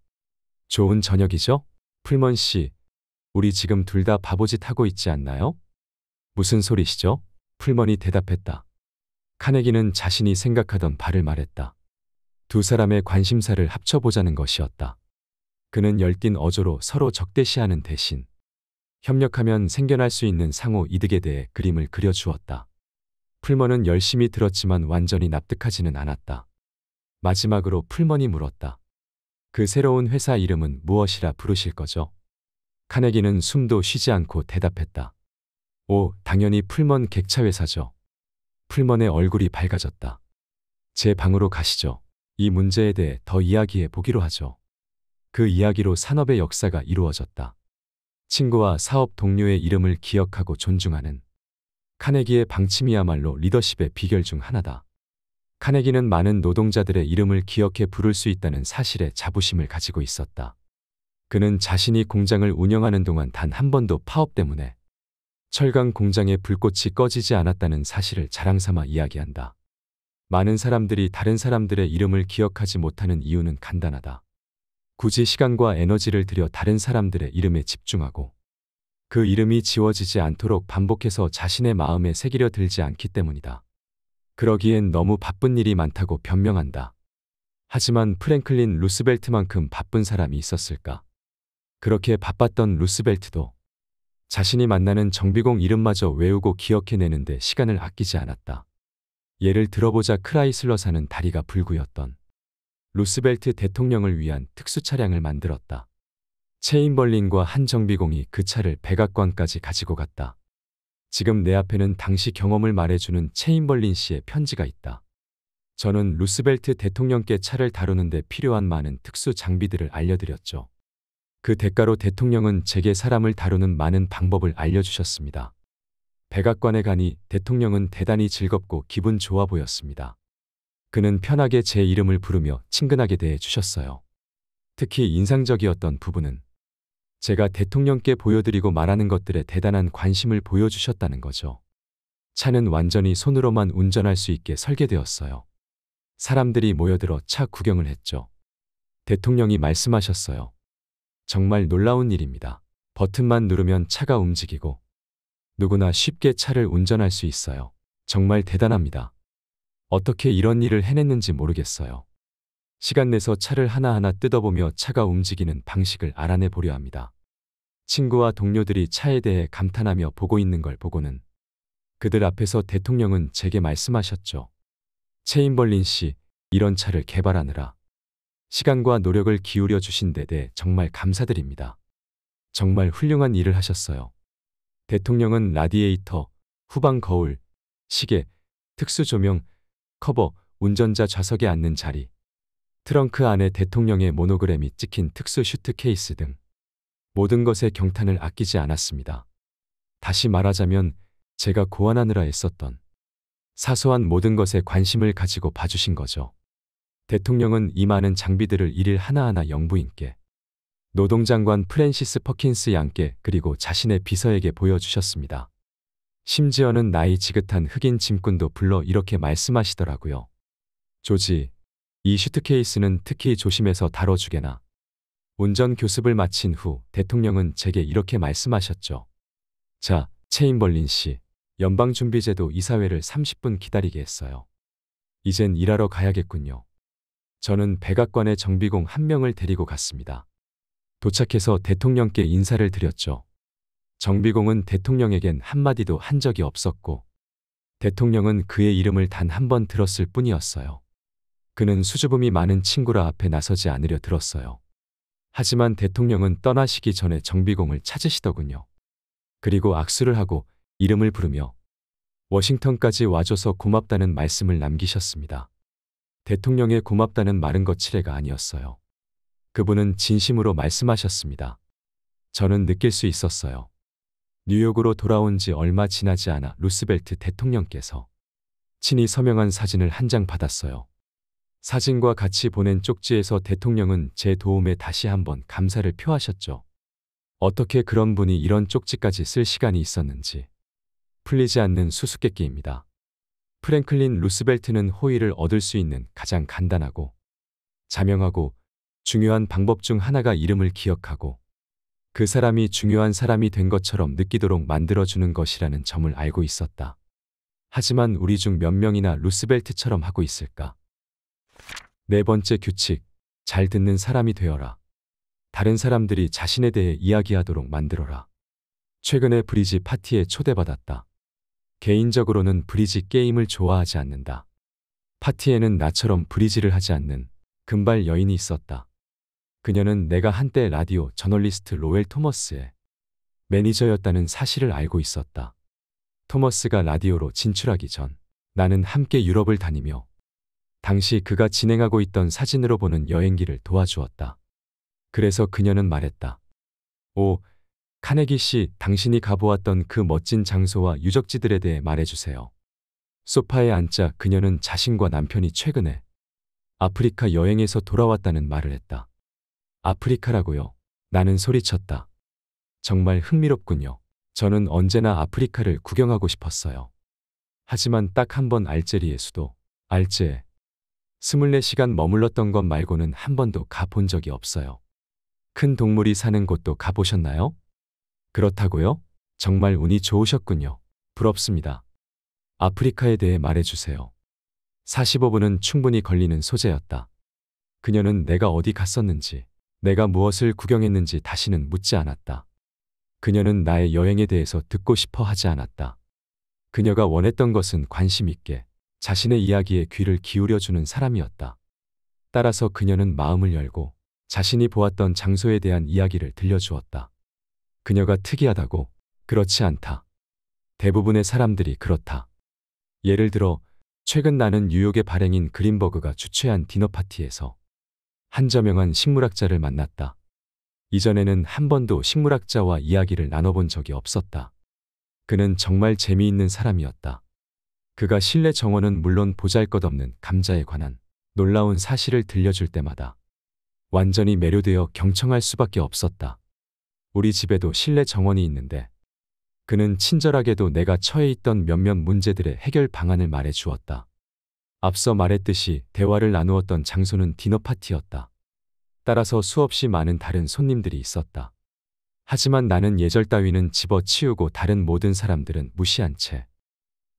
좋은 저녁이죠? 풀먼 씨, 우리 지금 둘 다 바보짓 하고 있지 않나요? 무슨 소리시죠? 풀먼이 대답했다. 카네기는 자신이 생각하던 바를 말했다. 두 사람의 관심사를 합쳐보자는 것이었다. 그는 열띤 어조로 서로 적대시하는 대신 협력하면 생겨날 수 있는 상호 이득에 대해 그림을 그려주었다. 풀먼은 열심히 들었지만 완전히 납득하지는 않았다. 마지막으로 풀먼이 물었다. 그 새로운 회사 이름은 무엇이라 부르실 거죠? 카네기는 숨도 쉬지 않고 대답했다. 오, 당연히 풀먼 객차회사죠. 풀먼의 얼굴이 밝아졌다. 제 방으로 가시죠. 이 문제에 대해 더 이야기해 보기로 하죠. 그 이야기로 산업의 역사가 이루어졌다. 친구와 사업 동료의 이름을 기억하고 존중하는 카네기의 방침이야말로 리더십의 비결 중 하나다. 카네기는 많은 노동자들의 이름을 기억해 부를 수 있다는 사실에 자부심을 가지고 있었다. 그는 자신이 공장을 운영하는 동안 단 한 번도 파업 때문에 철강 공장의 불꽃이 꺼지지 않았다는 사실을 자랑삼아 이야기한다. 많은 사람들이 다른 사람들의 이름을 기억하지 못하는 이유는 간단하다. 굳이 시간과 에너지를 들여 다른 사람들의 이름에 집중하고 그 이름이 지워지지 않도록 반복해서 자신의 마음에 새기려 들지 않기 때문이다. 그러기엔 너무 바쁜 일이 많다고 변명한다. 하지만 프랭클린 루스벨트만큼 바쁜 사람이 있었을까? 그렇게 바빴던 루스벨트도 자신이 만나는 정비공 이름마저 외우고 기억해내는데 시간을 아끼지 않았다. 예를 들어보자 크라이슬러사는 다리가 불구였던 루스벨트 대통령을 위한 특수 차량을 만들었다. 체인벌린과 한 정비공이 그 차를 백악관까지 가지고 갔다. 지금 내 앞에는 당시 경험을 말해주는 체인벌린 씨의 편지가 있다. 저는 루스벨트 대통령께 차를 다루는데 필요한 많은 특수 장비들을 알려드렸죠. 그 대가로 대통령은 제게 사람을 다루는 많은 방법을 알려주셨습니다. 백악관에 가니 대통령은 대단히 즐겁고 기분 좋아 보였습니다. 그는 편하게 제 이름을 부르며 친근하게 대해 주셨어요. 특히 인상적이었던 부분은 제가 대통령께 보여드리고 말하는 것들에 대단한 관심을 보여주셨다는 거죠. 차는 완전히 손으로만 운전할 수 있게 설계되었어요. 사람들이 모여들어 차 구경을 했죠. 대통령이 말씀하셨어요. 정말 놀라운 일입니다. 버튼만 누르면 차가 움직이고 누구나 쉽게 차를 운전할 수 있어요. 정말 대단합니다. 어떻게 이런 일을 해냈는지 모르겠어요. 시간 내서 차를 하나하나 뜯어보며 차가 움직이는 방식을 알아내 보려 합니다. 친구와 동료들이 차에 대해 감탄하며 보고 있는 걸 보고는 그들 앞에서 대통령은 제게 말씀하셨죠. 체인벌린 씨, 이런 차를 개발하느라 시간과 노력을 기울여 주신 데대 해 정말 감사드립니다. 정말 훌륭한 일을 하셨어요. 대통령은 라디에이터, 후방 거울, 시계, 특수 조명, 커버, 운전자 좌석에 앉는 자리, 트렁크 안에 대통령의 모노그램이 찍힌 특수 슈트 케이스 등 모든 것에 경탄을 아끼지 않았습니다. 다시 말하자면 제가 고안하느라 애썼던 사소한 모든 것에 관심을 가지고 봐주신 거죠. 대통령은 이 많은 장비들을 일일 하나하나 영부인께 노동장관 프랜시스 퍼킨스 양께 그리고 자신의 비서에게 보여주셨습니다. 심지어는 나이 지긋한 흑인 짐꾼도 불러 이렇게 말씀하시더라고요. 조지, 이 슈트케이스는 특히 조심해서 다뤄주게나. 운전 교습을 마친 후 대통령은 제게 이렇게 말씀하셨죠. 자, 체인벌린 씨, 연방준비제도 이사회를 30분 기다리게 했어요. 이젠 일하러 가야겠군요. 저는 백악관의 정비공 한 명을 데리고 갔습니다. 도착해서 대통령께 인사를 드렸죠. 정비공은 대통령에겐 한마디도 한 적이 없었고 대통령은 그의 이름을 단 한 번 들었을 뿐이었어요. 그는 수줍음이 많은 친구라 앞에 나서지 않으려 들었어요. 하지만 대통령은 떠나시기 전에 정비공을 찾으시더군요. 그리고 악수를 하고 이름을 부르며 워싱턴까지 와줘서 고맙다는 말씀을 남기셨습니다. 대통령의 고맙다는 말은 거칠애가 아니었어요. 그분은 진심으로 말씀하셨습니다. 저는 느낄 수 있었어요. 뉴욕으로 돌아온 지 얼마 지나지 않아 루스벨트 대통령께서 친히 서명한 사진을 한 장 받았어요. 사진과 같이 보낸 쪽지에서 대통령은 제 도움에 다시 한번 감사를 표하셨죠. 어떻게 그런 분이 이런 쪽지까지 쓸 시간이 있었는지. 풀리지 않는 수수께끼입니다. 프랭클린 루스벨트는 호의를 얻을 수 있는 가장 간단하고 자명하고 중요한 방법 중 하나가 이름을 기억하고 그 사람이 중요한 사람이 된 것처럼 느끼도록 만들어주는 것이라는 점을 알고 있었다. 하지만 우리 중 몇 명이나 루스벨트처럼 하고 있을까? 네 번째 규칙, 잘 듣는 사람이 되어라. 다른 사람들이 자신에 대해 이야기하도록 만들어라. 최근에 브리지 파티에 초대받았다. 개인적으로는 브리지 게임을 좋아하지 않는다. 파티에는 나처럼 브리지를 하지 않는 금발 여인이 있었다. 그녀는 내가 한때 라디오 저널리스트 로웰 토머스의 매니저였다는 사실을 알고 있었다. 토머스가 라디오로 진출하기 전 나는 함께 유럽을 다니며 당시 그가 진행하고 있던 사진으로 보는 여행기를 도와주었다. 그래서 그녀는 말했다. 오, 카네기 씨, 당신이 가보았던 그 멋진 장소와 유적지들에 대해 말해주세요. 소파에 앉자 그녀는 자신과 남편이 최근에 아프리카 여행에서 돌아왔다는 말을 했다. 아프리카라고요. 나는 소리쳤다. 정말 흥미롭군요. 저는 언제나 아프리카를 구경하고 싶었어요. 하지만 딱 한 번 알제리의 수도, 알제에 24시간 머물렀던 것 말고는 한 번도 가본 적이 없어요. 큰 동물이 사는 곳도 가보셨나요? 그렇다고요? 정말 운이 좋으셨군요. 부럽습니다. 아프리카에 대해 말해주세요. 45분은 충분히 걸리는 소재였다. 그녀는 내가 어디 갔었는지, 내가 무엇을 구경했는지 다시는 묻지 않았다. 그녀는 나의 여행에 대해서 듣고 싶어 하지 않았다. 그녀가 원했던 것은 관심 있게 자신의 이야기에 귀를 기울여주는 사람이었다. 따라서 그녀는 마음을 열고 자신이 보았던 장소에 대한 이야기를 들려주었다. 그녀가 특이하다고 그렇지 않다. 대부분의 사람들이 그렇다. 예를 들어 최근 나는 뉴욕의 발행인 그린버그가 주최한 디너 파티에서 한저명한 식물학자를 만났다. 이전에는 한 번도 식물학자와 이야기를 나눠본 적이 없었다. 그는 정말 재미있는 사람이었다. 그가 실내 정원은 물론 보잘것없는 감자에 관한 놀라운 사실을 들려줄 때마다 완전히 매료되어 경청할 수밖에 없었다. 우리 집에도 실내 정원이 있는데 그는 친절하게도 내가 처해 있던 몇몇 문제들의 해결 방안을 말해 주었다. 앞서 말했듯이 대화를 나누었던 장소는 디너 파티였다. 따라서 수없이 많은 다른 손님들이 있었다. 하지만 나는 예절 따위는 집어치우고 다른 모든 사람들은 무시한 채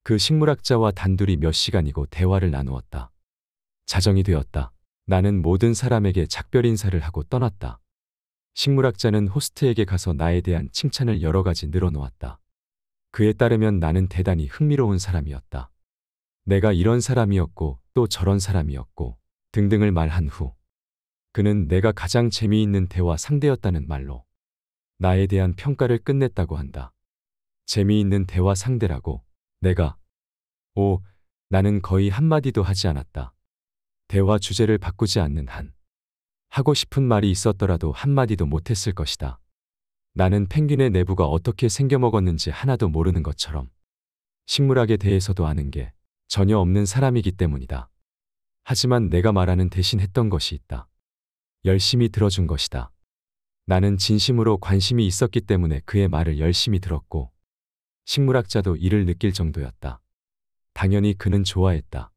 그 식물학자와 단둘이 몇 시간이고 대화를 나누었다. 자정이 되었다. 나는 모든 사람에게 작별 인사를 하고 떠났다. 식물학자는 호스트에게 가서 나에 대한 칭찬을 여러 가지 늘어놓았다. 그에 따르면 나는 대단히 흥미로운 사람이었다. 내가 이런 사람이었고 또 저런 사람이었고 등등을 말한 후 그는 내가 가장 재미있는 대화 상대였다는 말로 나에 대한 평가를 끝냈다고 한다. 재미있는 대화 상대라고 내가 오 나는 거의 한마디도 하지 않았다. 대화 주제를 바꾸지 않는 한 하고 싶은 말이 있었더라도 한마디도 못했을 것이다. 나는 펭귄의 내부가 어떻게 생겨먹었는지 하나도 모르는 것처럼 식물학에 대해서도 아는 게 전혀 없는 사람이기 때문이다. 하지만 내가 말하는 대신 했던 것이 있다. 열심히 들어준 것이다. 나는 진심으로 관심이 있었기 때문에 그의 말을 열심히 들었고 식물학자도 이를 느낄 정도였다. 당연히 그는 좋아했다.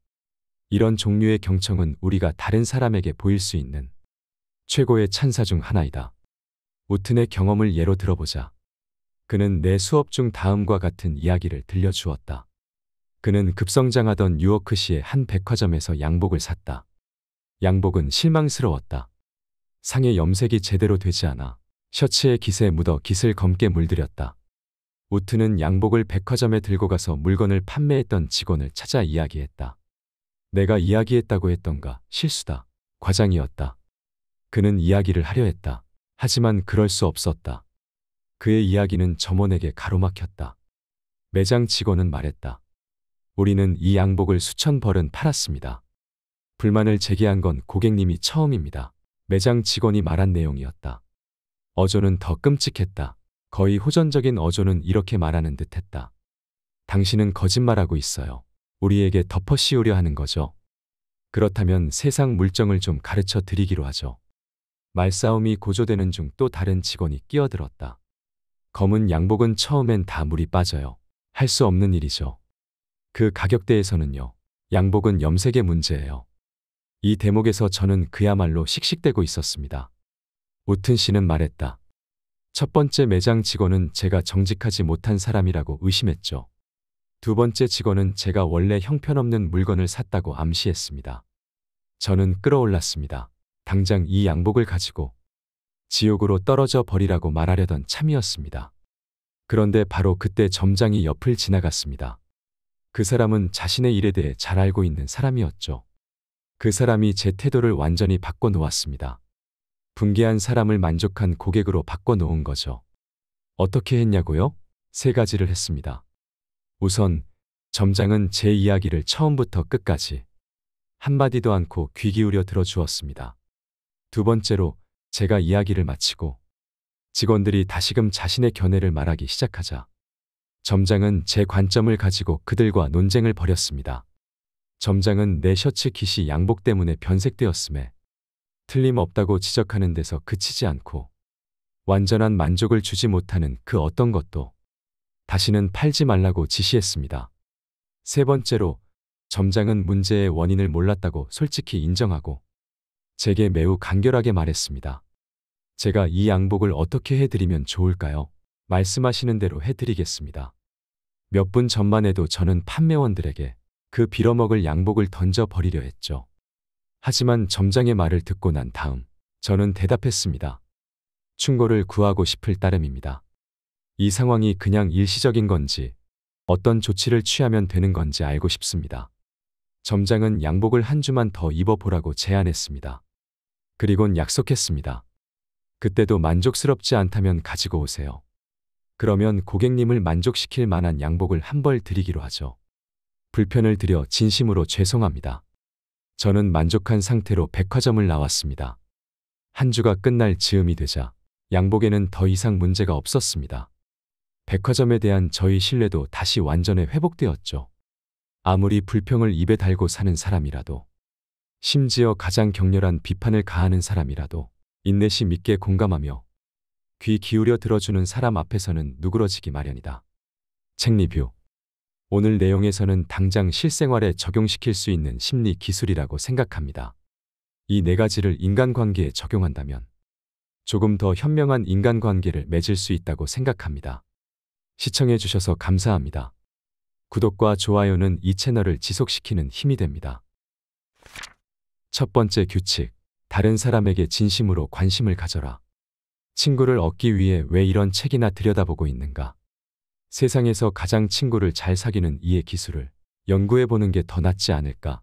이런 종류의 경청은 우리가 다른 사람에게 보일 수 있는 최고의 찬사 중 하나이다. 우튼의 경험을 예로 들어보자. 그는 내 수업 중 다음과 같은 이야기를 들려주었다. 그는 급성장하던 뉴워크시의 한 백화점에서 양복을 샀다. 양복은 실망스러웠다. 상의 염색이 제대로 되지 않아 셔츠의 깃에 묻어 깃을 검게 물들였다. 우트는 양복을 백화점에 들고 가서 물건을 판매했던 직원을 찾아 이야기했다. 내가 이야기했다고 했던가 실수다. 과장이었다. 그는 이야기를 하려 했다. 하지만 그럴 수 없었다. 그의 이야기는 점원에게 가로막혔다. 매장 직원은 말했다. 우리는 이 양복을 수천 벌은 팔았습니다. 불만을 제기한 건 고객님이 처음입니다. 매장 직원이 말한 내용이었다. 어조는 더 끔찍했다. 거의 호전적인 어조는 이렇게 말하는 듯 했다. 당신은 거짓말하고 있어요. 우리에게 덮어 씌우려 하는 거죠. 그렇다면 세상 물정을 좀 가르쳐 드리기로 하죠. 말싸움이 고조되는 중 또 다른 직원이 끼어들었다. 검은 양복은 처음엔 다 물이 빠져요. 할 수 없는 일이죠. 그 가격대에서는요. 양복은 염색의 문제예요. 이 대목에서 저는 그야말로 씩씩대고 있었습니다. 오튼 씨는 말했다. 첫 번째 매장 직원은 제가 정직하지 못한 사람이라고 의심했죠. 두 번째 직원은 제가 원래 형편없는 물건을 샀다고 암시했습니다. 저는 끌어올랐습니다. 당장 이 양복을 가지고 지옥으로 떨어져 버리라고 말하려던 참이었습니다. 그런데 바로 그때 점장이 옆을 지나갔습니다. 그 사람은 자신의 일에 대해 잘 알고 있는 사람이었죠. 그 사람이 제 태도를 완전히 바꿔놓았습니다. 분개한 사람을 만족한 고객으로 바꿔놓은 거죠. 어떻게 했냐고요? 세 가지를 했습니다. 우선 점장은 제 이야기를 처음부터 끝까지 한마디도 않고 귀 기울여 들어주었습니다. 두 번째로 제가 이야기를 마치고 직원들이 다시금 자신의 견해를 말하기 시작하자 점장은 제 관점을 가지고 그들과 논쟁을 벌였습니다. 점장은 내 셔츠 킷이 양복 때문에 변색되었음에 틀림없다고 지적하는 데서 그치지 않고 완전한 만족을 주지 못하는 그 어떤 것도 다시는 팔지 말라고 지시했습니다. 세 번째로 점장은 문제의 원인을 몰랐다고 솔직히 인정하고 제게 매우 간결하게 말했습니다. 제가 이 양복을 어떻게 해드리면 좋을까요? 말씀하시는 대로 해드리겠습니다. 몇 분 전만 해도 저는 판매원들에게 그 빌어먹을 양복을 던져버리려 했죠. 하지만 점장의 말을 듣고 난 다음 저는 대답했습니다. 충고를 구하고 싶을 따름입니다. 이 상황이 그냥 일시적인 건지 어떤 조치를 취하면 되는 건지 알고 싶습니다. 점장은 양복을 한 주만 더 입어보라고 제안했습니다. 그리곤 약속했습니다. 그때도 만족스럽지 않다면 가지고 오세요. 그러면 고객님을 만족시킬 만한 양복을 한 벌 드리기로 하죠. 불편을 드려 진심으로 죄송합니다. 저는 만족한 상태로 백화점을 나왔습니다. 한 주가 끝날 즈음이 되자 양복에는 더 이상 문제가 없었습니다. 백화점에 대한 저희 신뢰도 다시 완전히 회복되었죠. 아무리 불평을 입에 달고 사는 사람이라도 심지어 가장 격렬한 비판을 가하는 사람이라도 인내심 있게 공감하며 귀 기울여 들어주는 사람 앞에서는 누그러지기 마련이다. 책 리뷰 오늘 내용에서는 당장 실생활에 적용시킬 수 있는 심리 기술이라고 생각합니다. 이 네 가지를 인간관계에 적용한다면 조금 더 현명한 인간관계를 맺을 수 있다고 생각합니다. 시청해 주셔서 감사합니다. 구독과 좋아요는 이 채널을 지속시키는 힘이 됩니다. 첫 번째 규칙. 다른 사람에게 진심으로 관심을 가져라. 친구를 얻기 위해 왜 이런 책이나 들여다보고 있는가? 세상에서 가장 친구를 잘 사귀는 이의 기술을 연구해보는 게 더 낫지 않을까?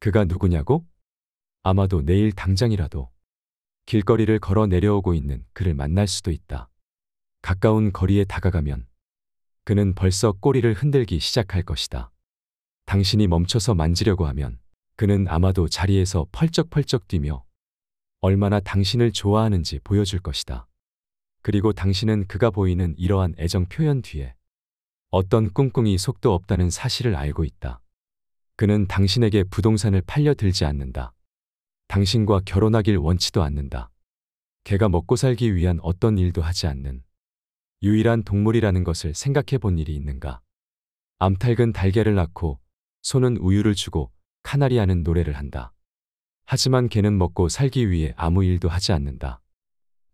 그가 누구냐고? 아마도 내일 당장이라도 길거리를 걸어 내려오고 있는 그를 만날 수도 있다. 가까운 거리에 다가가면 그는 벌써 꼬리를 흔들기 시작할 것이다. 당신이 멈춰서 만지려고 하면 그는 아마도 자리에서 펄쩍펄쩍 뛰며 얼마나 당신을 좋아하는지 보여줄 것이다. 그리고 당신은 그가 보이는 이러한 애정 표현 뒤에 어떤 꿍꿍이 속도 없다는 사실을 알고 있다. 그는 당신에게 부동산을 팔려들지 않는다. 당신과 결혼하길 원치도 않는다. 개가 먹고 살기 위한 어떤 일도 하지 않는 유일한 동물이라는 것을 생각해 본 일이 있는가. 암탉은 달걀을 낳고 소는 우유를 주고 카나리아는 노래를 한다. 하지만 개는 먹고 살기 위해 아무 일도 하지 않는다.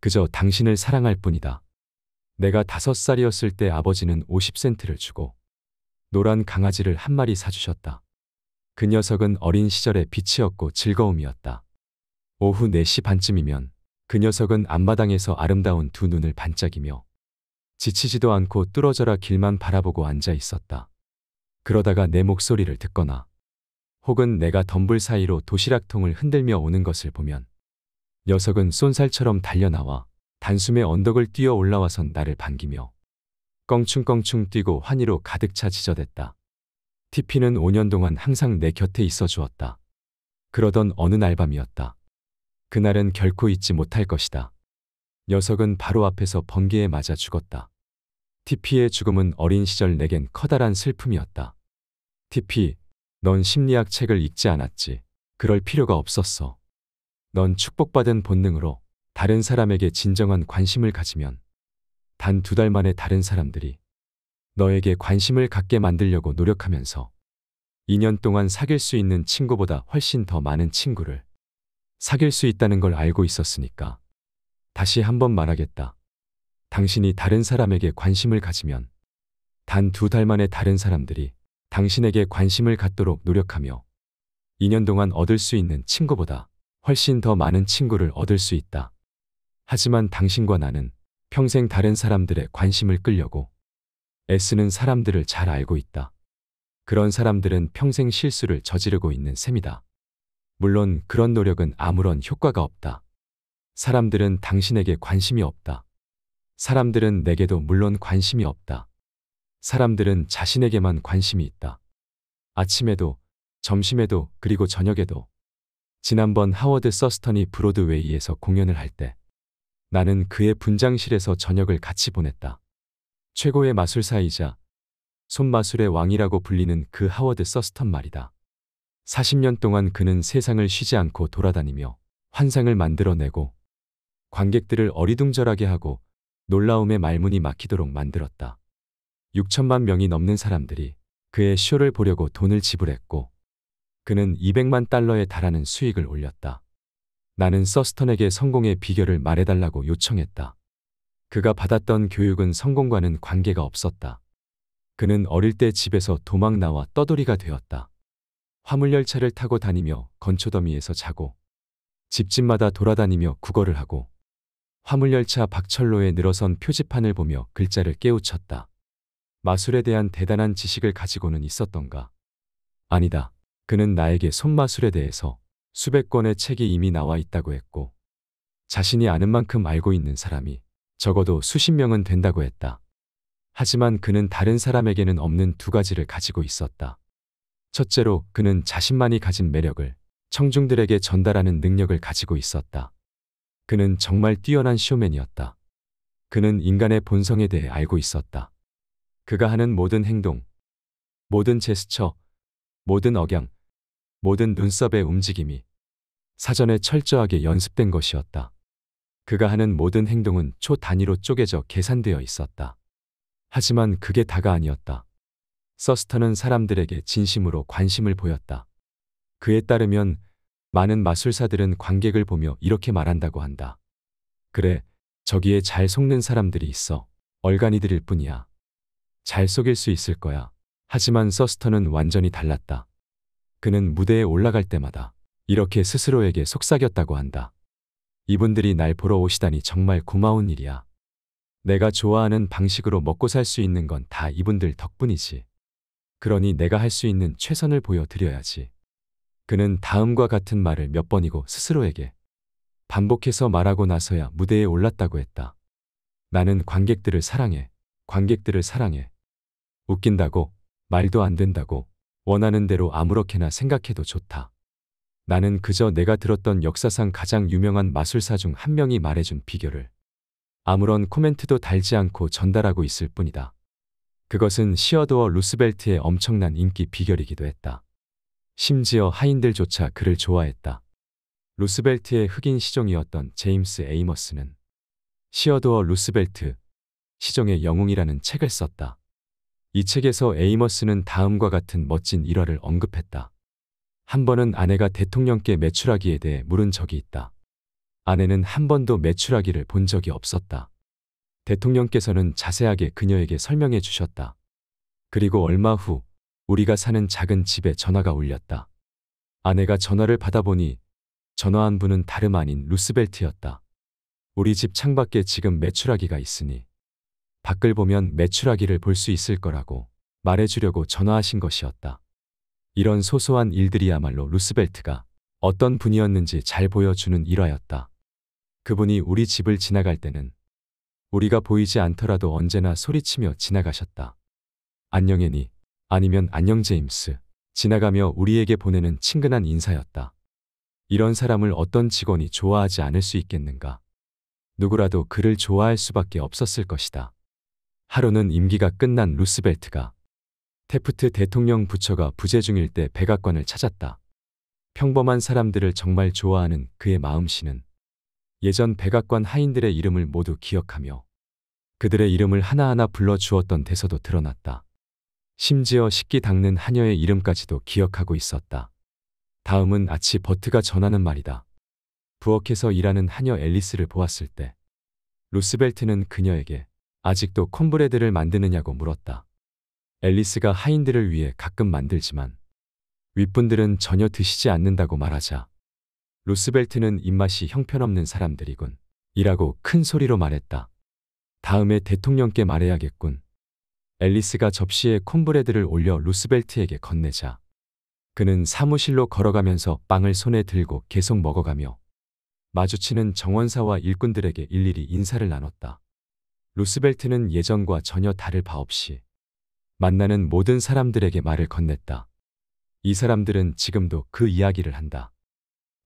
그저 당신을 사랑할 뿐이다. 내가 다섯 살이었을 때 아버지는 50센트를 주고 노란 강아지를 한 마리 사주셨다. 그 녀석은 어린 시절의 빛이었고 즐거움이었다. 오후 4시 반쯤이면 그 녀석은 앞마당에서 아름다운 두 눈을 반짝이며 지치지도 않고 뚫어져라 길만 바라보고 앉아 있었다. 그러다가 내 목소리를 듣거나 혹은 내가 덤불 사이로 도시락통을 흔들며 오는 것을 보면 녀석은 쏜살처럼 달려나와 단숨에 언덕을 뛰어 올라와선 나를 반기며 껑충껑충 뛰고 환희로 가득 차 지저댔다. 티피는 5년 동안 항상 내 곁에 있어 주었다. 그러던 어느 날 밤이었다. 그날은 결코 잊지 못할 것이다. 녀석은 바로 앞에서 번개에 맞아 죽었다. 티피의 죽음은 어린 시절 내겐 커다란 슬픔이었다. 티피, 넌 심리학 책을 읽지 않았지. 그럴 필요가 없었어. 넌 축복받은 본능으로 다른 사람에게 진정한 관심을 가지면 단 두 달 만에 다른 사람들이 너에게 관심을 갖게 만들려고 노력하면서 2년 동안 사귈 수 있는 친구보다 훨씬 더 많은 친구를 사귈 수 있다는 걸 알고 있었으니까. 다시 한번 말하겠다. 당신이 다른 사람에게 관심을 가지면 단 두 달 만에 다른 사람들이 당신에게 관심을 갖도록 노력하며 2년 동안 얻을 수 있는 친구보다 훨씬 더 많은 친구를 얻을 수 있다. 하지만 당신과 나는 평생 다른 사람들의 관심을 끌려고 애쓰는 사람들을 잘 알고 있다. 그런 사람들은 평생 실수를 저지르고 있는 셈이다. 물론 그런 노력은 아무런 효과가 없다. 사람들은 당신에게 관심이 없다. 사람들은 내게도 물론 관심이 없다. 사람들은 자신에게만 관심이 있다. 아침에도, 점심에도, 그리고 저녁에도. 지난번 하워드 서스턴이 브로드웨이에서 공연을 할 때 나는 그의 분장실에서 저녁을 같이 보냈다. 최고의 마술사이자 손마술의 왕이라고 불리는 그 하워드 서스턴 말이다. 40년 동안 그는 세상을 쉬지 않고 돌아다니며 환상을 만들어내고 관객들을 어리둥절하게 하고 놀라움의 말문이 막히도록 만들었다. 6천만 명이 넘는 사람들이 그의 쇼를 보려고 돈을 지불했고 그는 200만 달러에 달하는 수익을 올렸다. 나는 서스턴에게 성공의 비결을 말해달라고 요청했다. 그가 받았던 교육은 성공과는 관계가 없었다. 그는 어릴 때 집에서 도망 나와 떠돌이가 되었다. 화물열차를 타고 다니며 건초더미에서 자고 집집마다 돌아다니며 국어를 하고 화물열차 박철로에 늘어선 표지판을 보며 글자를 깨우쳤다. 마술에 대한 대단한 지식을 가지고는 있었던가? 아니다. 그는 나에게 손마술에 대해서 수백 권의 책이 이미 나와 있다고 했고 자신이 아는 만큼 알고 있는 사람이 적어도 수십 명은 된다고 했다. 하지만 그는 다른 사람에게는 없는 두 가지를 가지고 있었다. 첫째로 그는 자신만이 가진 매력을 청중들에게 전달하는 능력을 가지고 있었다. 그는 정말 뛰어난 쇼맨이었다. 그는 인간의 본성에 대해 알고 있었다. 그가 하는 모든 행동, 모든 제스처, 모든 억양, 모든 눈썹의 움직임이 사전에 철저하게 연습된 것이었다. 그가 하는 모든 행동은 초 단위로 쪼개져 계산되어 있었다. 하지만 그게 다가 아니었다. 서스터는 사람들에게 진심으로 관심을 보였다. 그에 따르면 많은 마술사들은 관객을 보며 이렇게 말한다고 한다. 그래, 저기에 잘 속는 사람들이 있어. 얼간이들일 뿐이야. 잘 속일 수 있을 거야. 하지만 서스터는 완전히 달랐다. 그는 무대에 올라갈 때마다 이렇게 스스로에게 속삭였다고 한다. 이분들이 날 보러 오시다니 정말 고마운 일이야. 내가 좋아하는 방식으로 먹고 살 수 있는 건 다 이분들 덕분이지. 그러니 내가 할 수 있는 최선을 보여드려야지. 그는 다음과 같은 말을 몇 번이고 스스로에게 반복해서 말하고 나서야 무대에 올랐다고 했다. 나는 관객들을 사랑해. 관객들을 사랑해. 웃긴다고, 말도 안 된다고, 원하는 대로 아무렇게나 생각해도 좋다. 나는 그저 내가 들었던 역사상 가장 유명한 마술사 중 한 명이 말해준 비결을 아무런 코멘트도 달지 않고 전달하고 있을 뿐이다. 그것은 시어도어 루스벨트의 엄청난 인기 비결이기도 했다. 심지어 하인들조차 그를 좋아했다. 루스벨트의 흑인 시종이었던 제임스 에이머스는 시어도어 루스벨트, 시종의 영웅이라는 책을 썼다. 이 책에서 에이머스는 다음과 같은 멋진 일화를 언급했다. 한 번은 아내가 대통령께 매출하기에 대해 물은 적이 있다. 아내는 한 번도 매출하기를본 적이 없었다. 대통령께서는 자세하게 그녀에게 설명해 주셨다. 그리고 얼마 후 우리가 사는 작은 집에 전화가 울렸다. 아내가 전화를 받아보니 전화한 분은 다름 아닌 루스벨트였다. 우리 집 창밖에 지금 매출하기가 있으니 밖을 보면 매출하기를 볼 수 있을 거라고 말해주려고 전화하신 것이었다. 이런 소소한 일들이야말로 루스벨트가 어떤 분이었는지 잘 보여주는 일화였다. 그분이 우리 집을 지나갈 때는 우리가 보이지 않더라도 언제나 소리치며 지나가셨다. 안녕 애니 아니면 안녕 제임스 지나가며 우리에게 보내는 친근한 인사였다. 이런 사람을 어떤 직원이 좋아하지 않을 수 있겠는가. 누구라도 그를 좋아할 수밖에 없었을 것이다. 하루는 임기가 끝난 루스벨트가 테프트 대통령 부처가 부재 중일 때 백악관을 찾았다. 평범한 사람들을 정말 좋아하는 그의 마음씨는 예전 백악관 하인들의 이름을 모두 기억하며 그들의 이름을 하나하나 불러주었던 데서도 드러났다. 심지어 식기 닦는 하녀의 이름까지도 기억하고 있었다. 다음은 아치 버트가 전하는 말이다. 부엌에서 일하는 하녀 앨리스를 보았을 때 루스벨트는 그녀에게 아직도 콤브레드를 만드느냐고 물었다. 앨리스가 하인들을 위해 가끔 만들지만 윗분들은 전혀 드시지 않는다고 말하자 루스벨트는 입맛이 형편없는 사람들이군 이라고 큰 소리로 말했다. 다음에 대통령께 말해야겠군. 앨리스가 접시에 콘브레드를 올려 루스벨트에게 건네자 그는 사무실로 걸어가면서 빵을 손에 들고 계속 먹어가며 마주치는 정원사와 일꾼들에게 일일이 인사를 나눴다. 루스벨트는 예전과 전혀 다를 바 없이 만나는 모든 사람들에게 말을 건넸다. 이 사람들은 지금도 그 이야기를 한다.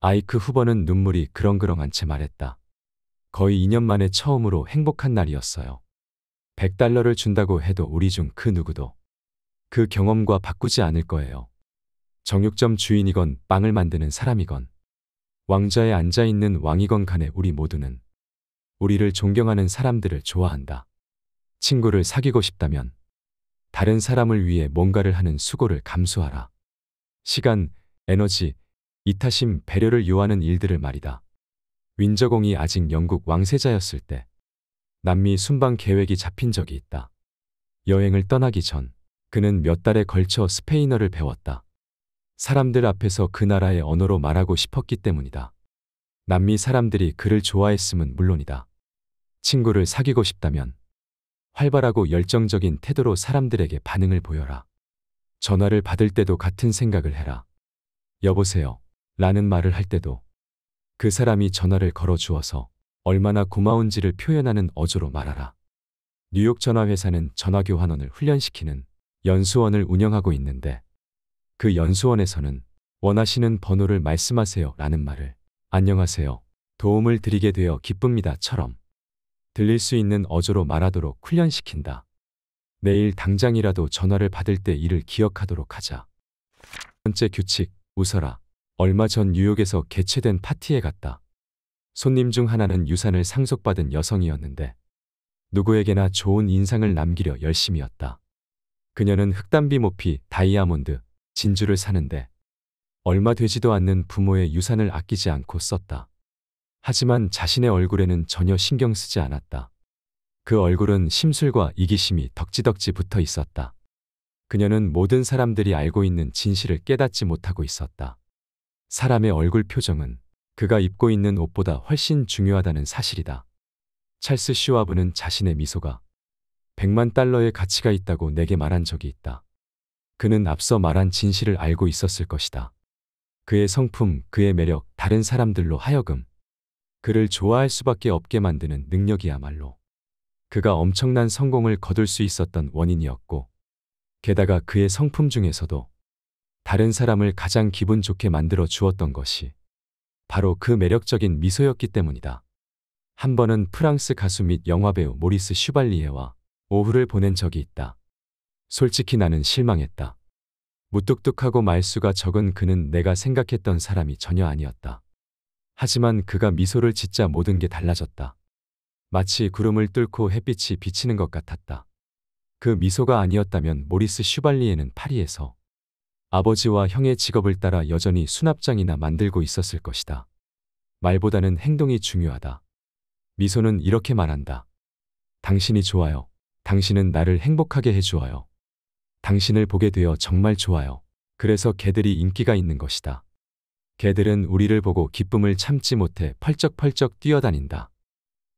아이크 후보는 눈물이 그렁그렁한 채 말했다. 거의 2년 만에 처음으로 행복한 날이었어요. 100달러를 준다고 해도 우리 중 그 누구도 그 경험과 바꾸지 않을 거예요. 정육점 주인이건 빵을 만드는 사람이건 왕좌에 앉아 있는 왕이건 간에 우리 모두는 우리를 존경하는 사람들을 좋아한다. 친구를 사귀고 싶다면 다른 사람을 위해 뭔가를 하는 수고를 감수하라. 시간, 에너지, 이타심, 배려를 요하는 일들을 말이다. 윈저공이 아직 영국 왕세자였을 때 남미 순방 계획이 잡힌 적이 있다. 여행을 떠나기 전 그는 몇 달에 걸쳐 스페인어를 배웠다. 사람들 앞에서 그 나라의 언어로 말하고 싶었기 때문이다. 남미 사람들이 그를 좋아했음은 물론이다. 친구를 사귀고 싶다면 활발하고 열정적인 태도로 사람들에게 반응을 보여라. 전화를 받을 때도 같은 생각을 해라. 여보세요. 라는 말을 할 때도 그 사람이 전화를 걸어 주어서 얼마나 고마운지를 표현하는 어조로 말하라. 뉴욕 전화회사는 전화교환원을 훈련시키는 연수원을 운영하고 있는데 그 연수원에서는 원하시는 번호를 말씀하세요 라는 말을 안녕하세요. 도움을 드리게 되어 기쁩니다.처럼 들릴 수 있는 어조로 말하도록 훈련시킨다. 내일 당장이라도 전화를 받을 때 이를 기억하도록 하자. 번째 규칙, 웃어라. 얼마 전 뉴욕에서 개최된 파티에 갔다. 손님 중 하나는 유산을 상속받은 여성이었는데 누구에게나 좋은 인상을 남기려 열심히였다 그녀는 흑담비 모피, 다이아몬드, 진주를 사는데 얼마 되지도 않는 부모의 유산을 아끼지 않고 썼다. 하지만 자신의 얼굴에는 전혀 신경 쓰지 않았다. 그 얼굴은 심술과 이기심이 덕지덕지 붙어 있었다. 그녀는 모든 사람들이 알고 있는 진실을 깨닫지 못하고 있었다. 사람의 얼굴 표정은 그가 입고 있는 옷보다 훨씬 중요하다는 사실이다. 찰스 슈와브는 자신의 미소가 100만 달러의 가치가 있다고 내게 말한 적이 있다. 그는 앞서 말한 진실을 알고 있었을 것이다. 그의 성품, 그의 매력, 다른 사람들로 하여금 그를 좋아할 수밖에 없게 만드는 능력이야말로 그가 엄청난 성공을 거둘 수 있었던 원인이었고 게다가 그의 성품 중에서도 다른 사람을 가장 기분 좋게 만들어 주었던 것이 바로 그 매력적인 미소였기 때문이다. 한 번은 프랑스 가수 및 영화배우 모리스 슈발리에와 오후를 보낸 적이 있다. 솔직히 나는 실망했다. 무뚝뚝하고 말수가 적은 그는 내가 생각했던 사람이 전혀 아니었다. 하지만 그가 미소를 짓자 모든 게 달라졌다. 마치 구름을 뚫고 햇빛이 비치는 것 같았다. 그 미소가 아니었다면 모리스 슈발리에는 파리에서 아버지와 형의 직업을 따라 여전히 수납장이나 만들고 있었을 것이다. 말보다는 행동이 중요하다. 미소는 이렇게 말한다. 당신이 좋아요. 당신은 나를 행복하게 해주어요. 당신을 보게 되어 정말 좋아요. 그래서 개들이 인기가 있는 것이다. 개들은 우리를 보고 기쁨을 참지 못해 펄쩍펄쩍 뛰어다닌다.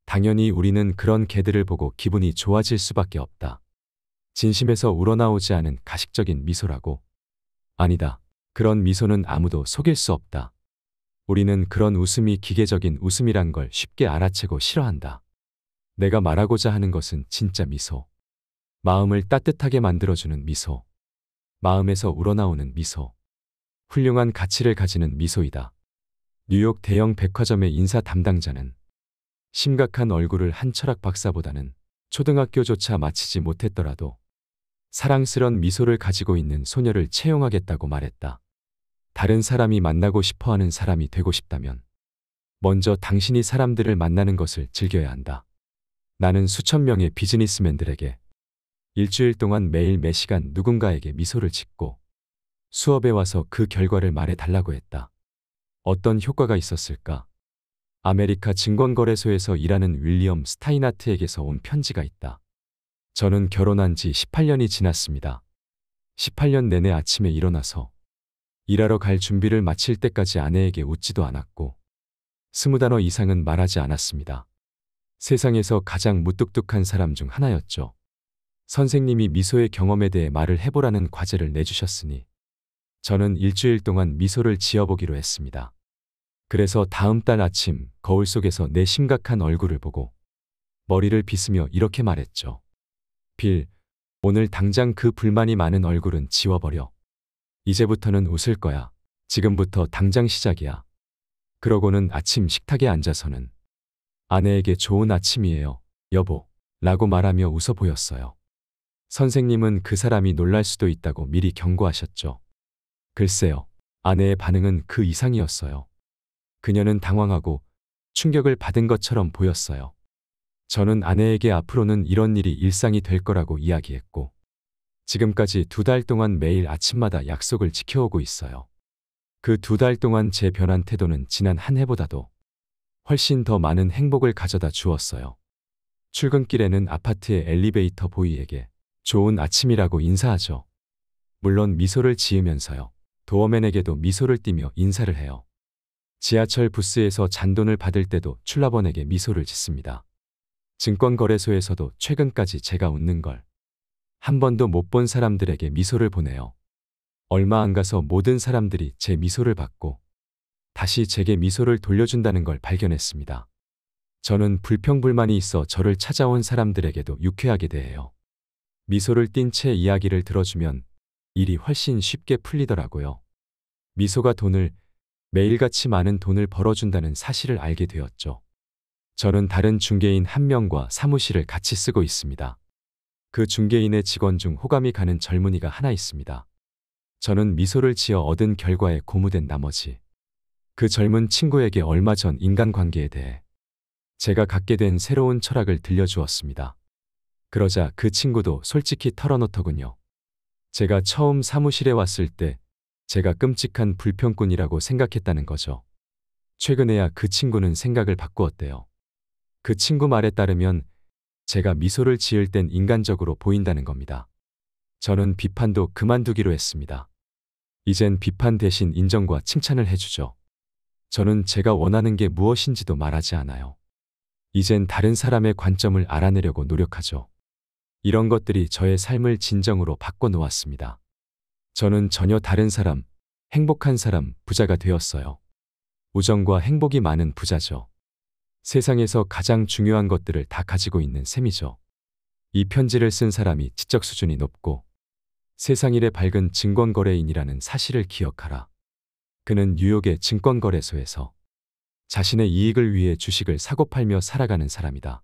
당연히 우리는 그런 개들을 보고 기분이 좋아질 수밖에 없다. 진심에서 우러나오지 않은 가식적인 미소라고. 아니다. 그런 미소는 아무도 속일 수 없다. 우리는 그런 웃음이 기계적인 웃음이란 걸 쉽게 알아채고 싫어한다. 내가 말하고자 하는 것은 진짜 미소. 마음을 따뜻하게 만들어주는 미소. 마음에서 우러나오는 미소. 훌륭한 가치를 가지는 미소이다. 뉴욕 대형 백화점의 인사 담당자는 심각한 얼굴을 한 철학 박사보다는 초등학교조차 마치지 못했더라도 사랑스런 미소를 가지고 있는 소녀를 채용하겠다고 말했다. 다른 사람이 만나고 싶어 하는 사람이 되고 싶다면 먼저 당신이 사람들을 만나는 것을 즐겨야 한다. 나는 수천 명의 비즈니스맨들에게 일주일 동안 매일 매시간 누군가에게 미소를 짓고 수업에 와서 그 결과를 말해달라고 했다. 어떤 효과가 있었을까? 아메리카 증권거래소에서 일하는 윌리엄 스타인나트에게서온 편지가 있다. 저는 결혼한 지 18년이 지났습니다. 18년 내내 아침에 일어나서 일하러 갈 준비를 마칠 때까지 아내에게 웃지도 않았고 스무 단어 이상은 말하지 않았습니다. 세상에서 가장 무뚝뚝한 사람 중 하나였죠. 선생님이 미소의 경험에 대해 말을 해보라는 과제를 내주셨으니 저는 일주일 동안 미소를 지어보기로 했습니다. 그래서 다음 달 아침 거울 속에서 내 심각한 얼굴을 보고 머리를 빗으며 이렇게 말했죠. 빌, 오늘 당장 그 불만이 많은 얼굴은 지워버려. 이제부터는 웃을 거야. 지금부터 당장 시작이야. 그러고는 아침 식탁에 앉아서는 아내에게 좋은 아침이에요, 여보. 라고 말하며 웃어 보였어요. 선생님은 그 사람이 놀랄 수도 있다고 미리 경고하셨죠. 글쎄요. 아내의 반응은 그 이상이었어요. 그녀는 당황하고 충격을 받은 것처럼 보였어요. 저는 아내에게 앞으로는 이런 일이 일상이 될 거라고 이야기했고, 지금까지 두 달 동안 매일 아침마다 약속을 지켜오고 있어요. 그 두 달 동안 제 변한 태도는 지난 한 해보다도 훨씬 더 많은 행복을 가져다 주었어요. 출근길에는 아파트의 엘리베이터 보이에게 좋은 아침이라고 인사하죠. 물론 미소를 지으면서요. 도어맨에게도 미소를 띠며 인사를 해요. 지하철 부스에서 잔돈을 받을 때도 출납원에게 미소를 짓습니다. 증권거래소에서도 최근까지 제가 웃는 걸 한 번도 못 본 사람들에게 미소를 보내요. 얼마 안 가서 모든 사람들이 제 미소를 받고 다시 제게 미소를 돌려준다는 걸 발견했습니다. 저는 불평불만이 있어 저를 찾아온 사람들에게도 유쾌하게 대해요. 미소를 띤 채 이야기를 들어주면 일이 훨씬 쉽게 풀리더라고요. 미소가 돈을 매일같이 많은 돈을 벌어준다는 사실을 알게 되었죠. 저는 다른 중개인 한 명과 사무실을 같이 쓰고 있습니다. 그 중개인의 직원 중 호감이 가는 젊은이가 하나 있습니다. 저는 미소를 지어 얻은 결과에 고무된 나머지 그 젊은 친구에게 얼마 전 인간관계에 대해 제가 갖게 된 새로운 철학을 들려주었습니다. 그러자 그 친구도 솔직히 털어놓더군요. 제가 처음 사무실에 왔을 때 제가 끔찍한 불평꾼이라고 생각했다는 거죠. 최근에야 그 친구는 생각을 바꾸었대요. 그 친구 말에 따르면 제가 미소를 지을 땐 인간적으로 보인다는 겁니다. 저는 비판도 그만두기로 했습니다. 이젠 비판 대신 인정과 칭찬을 해주죠. 저는 제가 원하는 게 무엇인지도 말하지 않아요. 이젠 다른 사람의 관점을 알아내려고 노력하죠. 이런 것들이 저의 삶을 진정으로 바꿔놓았습니다. 저는 전혀 다른 사람, 행복한 사람, 부자가 되었어요. 우정과 행복이 많은 부자죠. 세상에서 가장 중요한 것들을 다 가지고 있는 셈이죠. 이 편지를 쓴 사람이 지적 수준이 높고 세상 일의 밝은 증권거래인이라는 사실을 기억하라. 그는 뉴욕의 증권거래소에서 자신의 이익을 위해 주식을 사고 팔며 살아가는 사람이다.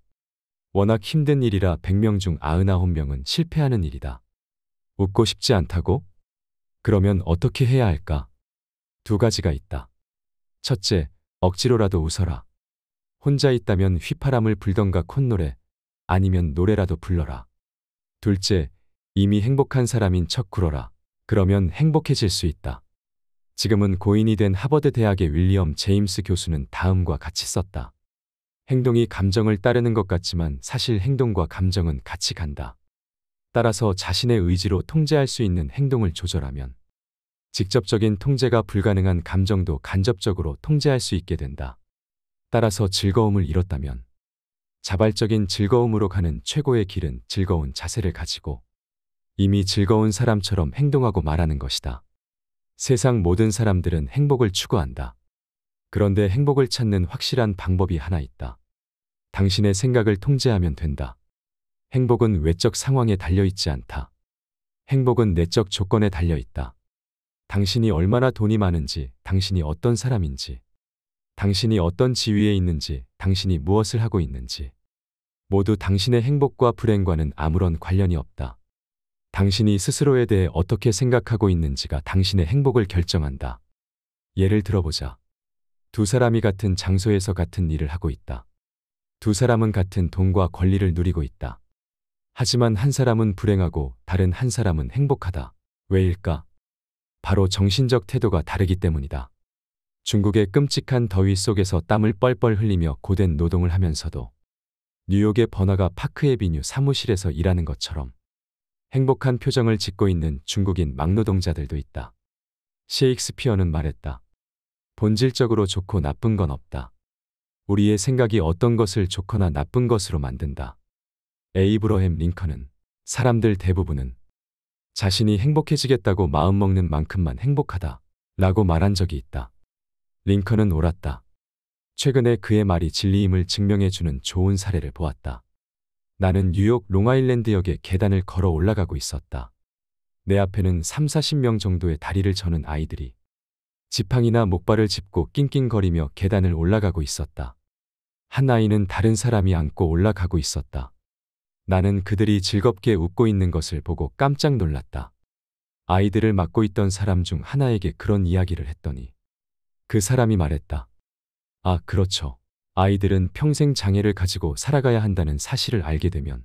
워낙 힘든 일이라 100명 중 99명은 실패하는 일이다. 웃고 싶지 않다고? 그러면 어떻게 해야 할까? 두 가지가 있다. 첫째, 억지로라도 웃어라. 혼자 있다면 휘파람을 불던가 콧노래, 아니면 노래라도 불러라. 둘째, 이미 행복한 사람인 척 굴어라. 그러면 행복해질 수 있다. 지금은 고인이 된 하버드 대학의 윌리엄 제임스 교수는 다음과 같이 썼다. 행동이 감정을 따르는 것 같지만 사실 행동과 감정은 같이 간다. 따라서 자신의 의지로 통제할 수 있는 행동을 조절하면 직접적인 통제가 불가능한 감정도 간접적으로 통제할 수 있게 된다. 따라서 즐거움을 잃었다면 자발적인 즐거움으로 가는 최고의 길은 즐거운 자세를 가지고 이미 즐거운 사람처럼 행동하고 말하는 것이다. 세상 모든 사람들은 행복을 추구한다. 그런데 행복을 찾는 확실한 방법이 하나 있다. 당신의 생각을 통제하면 된다. 행복은 외적 상황에 달려있지 않다. 행복은 내적 조건에 달려있다. 당신이 얼마나 돈이 많은지, 당신이 어떤 사람인지, 당신이 어떤 지위에 있는지, 당신이 무엇을 하고 있는지, 모두 당신의 행복과 불행과는 아무런 관련이 없다. 당신이 스스로에 대해 어떻게 생각하고 있는지가 당신의 행복을 결정한다. 예를 들어보자. 두 사람이 같은 장소에서 같은 일을 하고 있다. 두 사람은 같은 돈과 권리를 누리고 있다. 하지만 한 사람은 불행하고 다른 한 사람은 행복하다. 왜일까? 바로 정신적 태도가 다르기 때문이다. 중국의 끔찍한 더위 속에서 땀을 뻘뻘 흘리며 고된 노동을 하면서도 뉴욕의 번화가 파크에비뉴 사무실에서 일하는 것처럼 행복한 표정을 짓고 있는 중국인 막노동자들도 있다. 셰익스피어는 말했다. 본질적으로 좋고 나쁜 건 없다. 우리의 생각이 어떤 것을 좋거나 나쁜 것으로 만든다. 에이브러햄 링컨은 사람들 대부분은 자신이 행복해지겠다고 마음먹는 만큼만 행복하다 라고 말한 적이 있다. 링컨은 옳았다. 최근에 그의 말이 진리임을 증명해주는 좋은 사례를 보았다. 나는 뉴욕 롱아일랜드역의 계단을 걸어 올라가고 있었다. 내 앞에는 3, 40명 정도의 다리를 저는 아이들이 지팡이나 목발을 짚고 낑낑거리며 계단을 올라가고 있었다. 한 아이는 다른 사람이 안고 올라가고 있었다. 나는 그들이 즐겁게 웃고 있는 것을 보고 깜짝 놀랐다. 아이들을 맡고 있던 사람 중 하나에게 그런 이야기를 했더니 그 사람이 말했다. 아, 그렇죠. 아이들은 평생 장애를 가지고 살아가야 한다는 사실을 알게 되면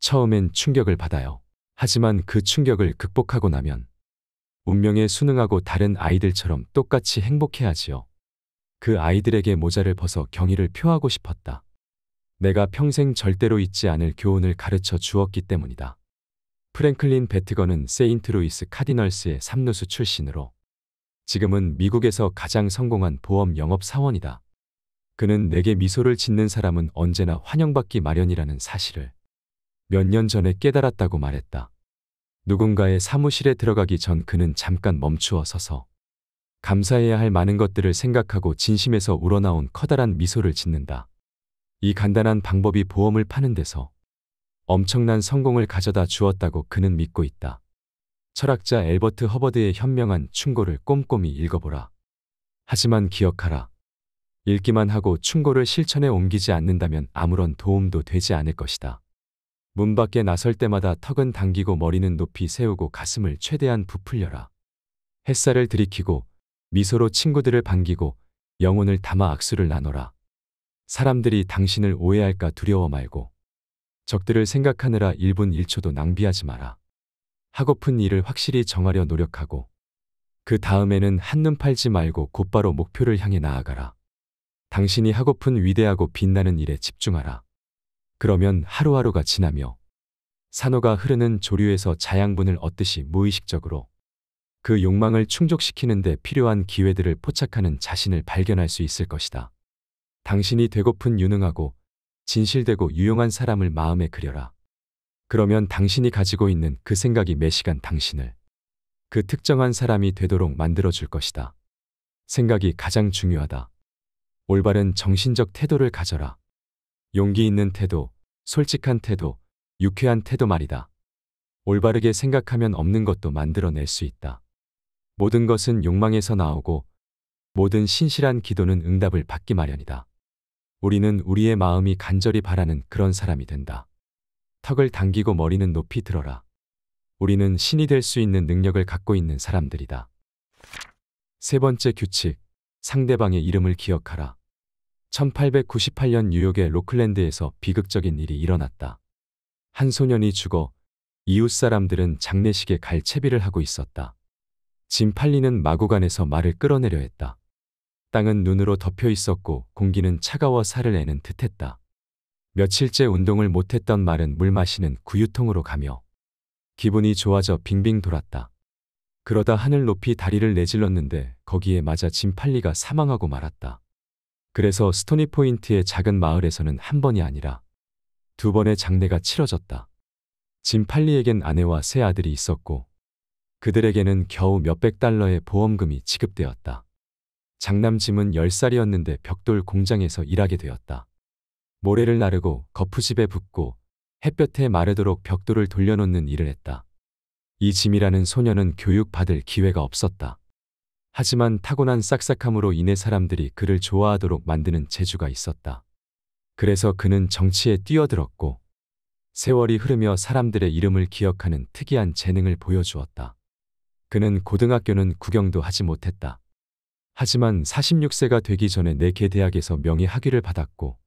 처음엔 충격을 받아요. 하지만 그 충격을 극복하고 나면 운명에 순응하고 다른 아이들처럼 똑같이 행복해하지요. 그 아이들에게 모자를 벗어 경의를 표하고 싶었다. 내가 평생 절대로 잊지 않을 교훈을 가르쳐 주었기 때문이다. 프랭클린 베트건은 세인트루이스 카디널스의 삼루수 출신으로 지금은 미국에서 가장 성공한 보험 영업 사원이다. 그는 내게 미소를 짓는 사람은 언제나 환영받기 마련이라는 사실을 몇 년 전에 깨달았다고 말했다. 누군가의 사무실에 들어가기 전 그는 잠깐 멈추어 서서 감사해야 할 많은 것들을 생각하고 진심에서 우러나온 커다란 미소를 짓는다. 이 간단한 방법이 보험을 파는 데서 엄청난 성공을 가져다 주었다고 그는 믿고 있다. 철학자 엘버트 허버드의 현명한 충고를 꼼꼼히 읽어보라. 하지만 기억하라. 읽기만 하고 충고를 실천에 옮기지 않는다면 아무런 도움도 되지 않을 것이다. 문 밖에 나설 때마다 턱은 당기고 머리는 높이 세우고 가슴을 최대한 부풀려라. 햇살을 들이키고 미소로 친구들을 반기고 영혼을 담아 악수를 나눠라. 사람들이 당신을 오해할까 두려워 말고 적들을 생각하느라 1분 1초도 낭비하지 마라. 하고픈 일을 확실히 정하려 노력하고 그 다음에는 한눈 팔지 말고 곧바로 목표를 향해 나아가라. 당신이 하고픈 위대하고 빛나는 일에 집중하라. 그러면 하루하루가 지나며 산호가 흐르는 조류에서 자양분을 얻듯이 무의식적으로 그 욕망을 충족시키는 데 필요한 기회들을 포착하는 자신을 발견할 수 있을 것이다. 당신이 되고픈 유능하고 진실되고 유용한 사람을 마음에 그려라. 그러면 당신이 가지고 있는 그 생각이 매시간 당신을 그 특정한 사람이 되도록 만들어줄 것이다. 생각이 가장 중요하다. 올바른 정신적 태도를 가져라. 용기 있는 태도, 솔직한 태도, 유쾌한 태도 말이다. 올바르게 생각하면 없는 것도 만들어낼 수 있다. 모든 것은 욕망에서 나오고 모든 신실한 기도는 응답을 받기 마련이다. 우리는 우리의 마음이 간절히 바라는 그런 사람이 된다. 턱을 당기고 머리는 높이 들어라. 우리는 신이 될 수 있는 능력을 갖고 있는 사람들이다. 세 번째 규칙, 상대방의 이름을 기억하라. 1898년 뉴욕의 로클랜드에서 비극적인 일이 일어났다. 한 소년이 죽어 이웃 사람들은 장례식에 갈 채비를 하고 있었다. 짐 팔리는 마구간에서 말을 끌어내려 했다. 땅은 눈으로 덮여 있었고 공기는 차가워 살을 애는 듯했다. 며칠째 운동을 못했던 말은 물 마시는 구유통으로 가며 기분이 좋아져 빙빙 돌았다. 그러다 하늘 높이 다리를 내질렀는데 거기에 맞아 짐팔리가 사망하고 말았다. 그래서 스토니 포인트의 작은 마을에서는 한 번이 아니라 두 번의 장례가 치러졌다. 짐 팔리에겐 아내와 세 아들이 있었고 그들에게는 겨우 몇백 달러의 보험금이 지급되었다. 장남 짐은 10살이었는데 벽돌 공장에서 일하게 되었다. 모래를 나르고 거푸집에 붓고 햇볕에 마르도록 벽돌을 돌려놓는 일을 했다. 이 짐이라는 소녀는 교육받을 기회가 없었다. 하지만 타고난 싹싹함으로 인해 사람들이 그를 좋아하도록 만드는 재주가 있었다. 그래서 그는 정치에 뛰어들었고 세월이 흐르며 사람들의 이름을 기억하는 특이한 재능을 보여주었다. 그는 고등학교는 구경도 하지 못했다. 하지만 46세가 되기 전에 네 개 대학에서 명예 학위를 받았고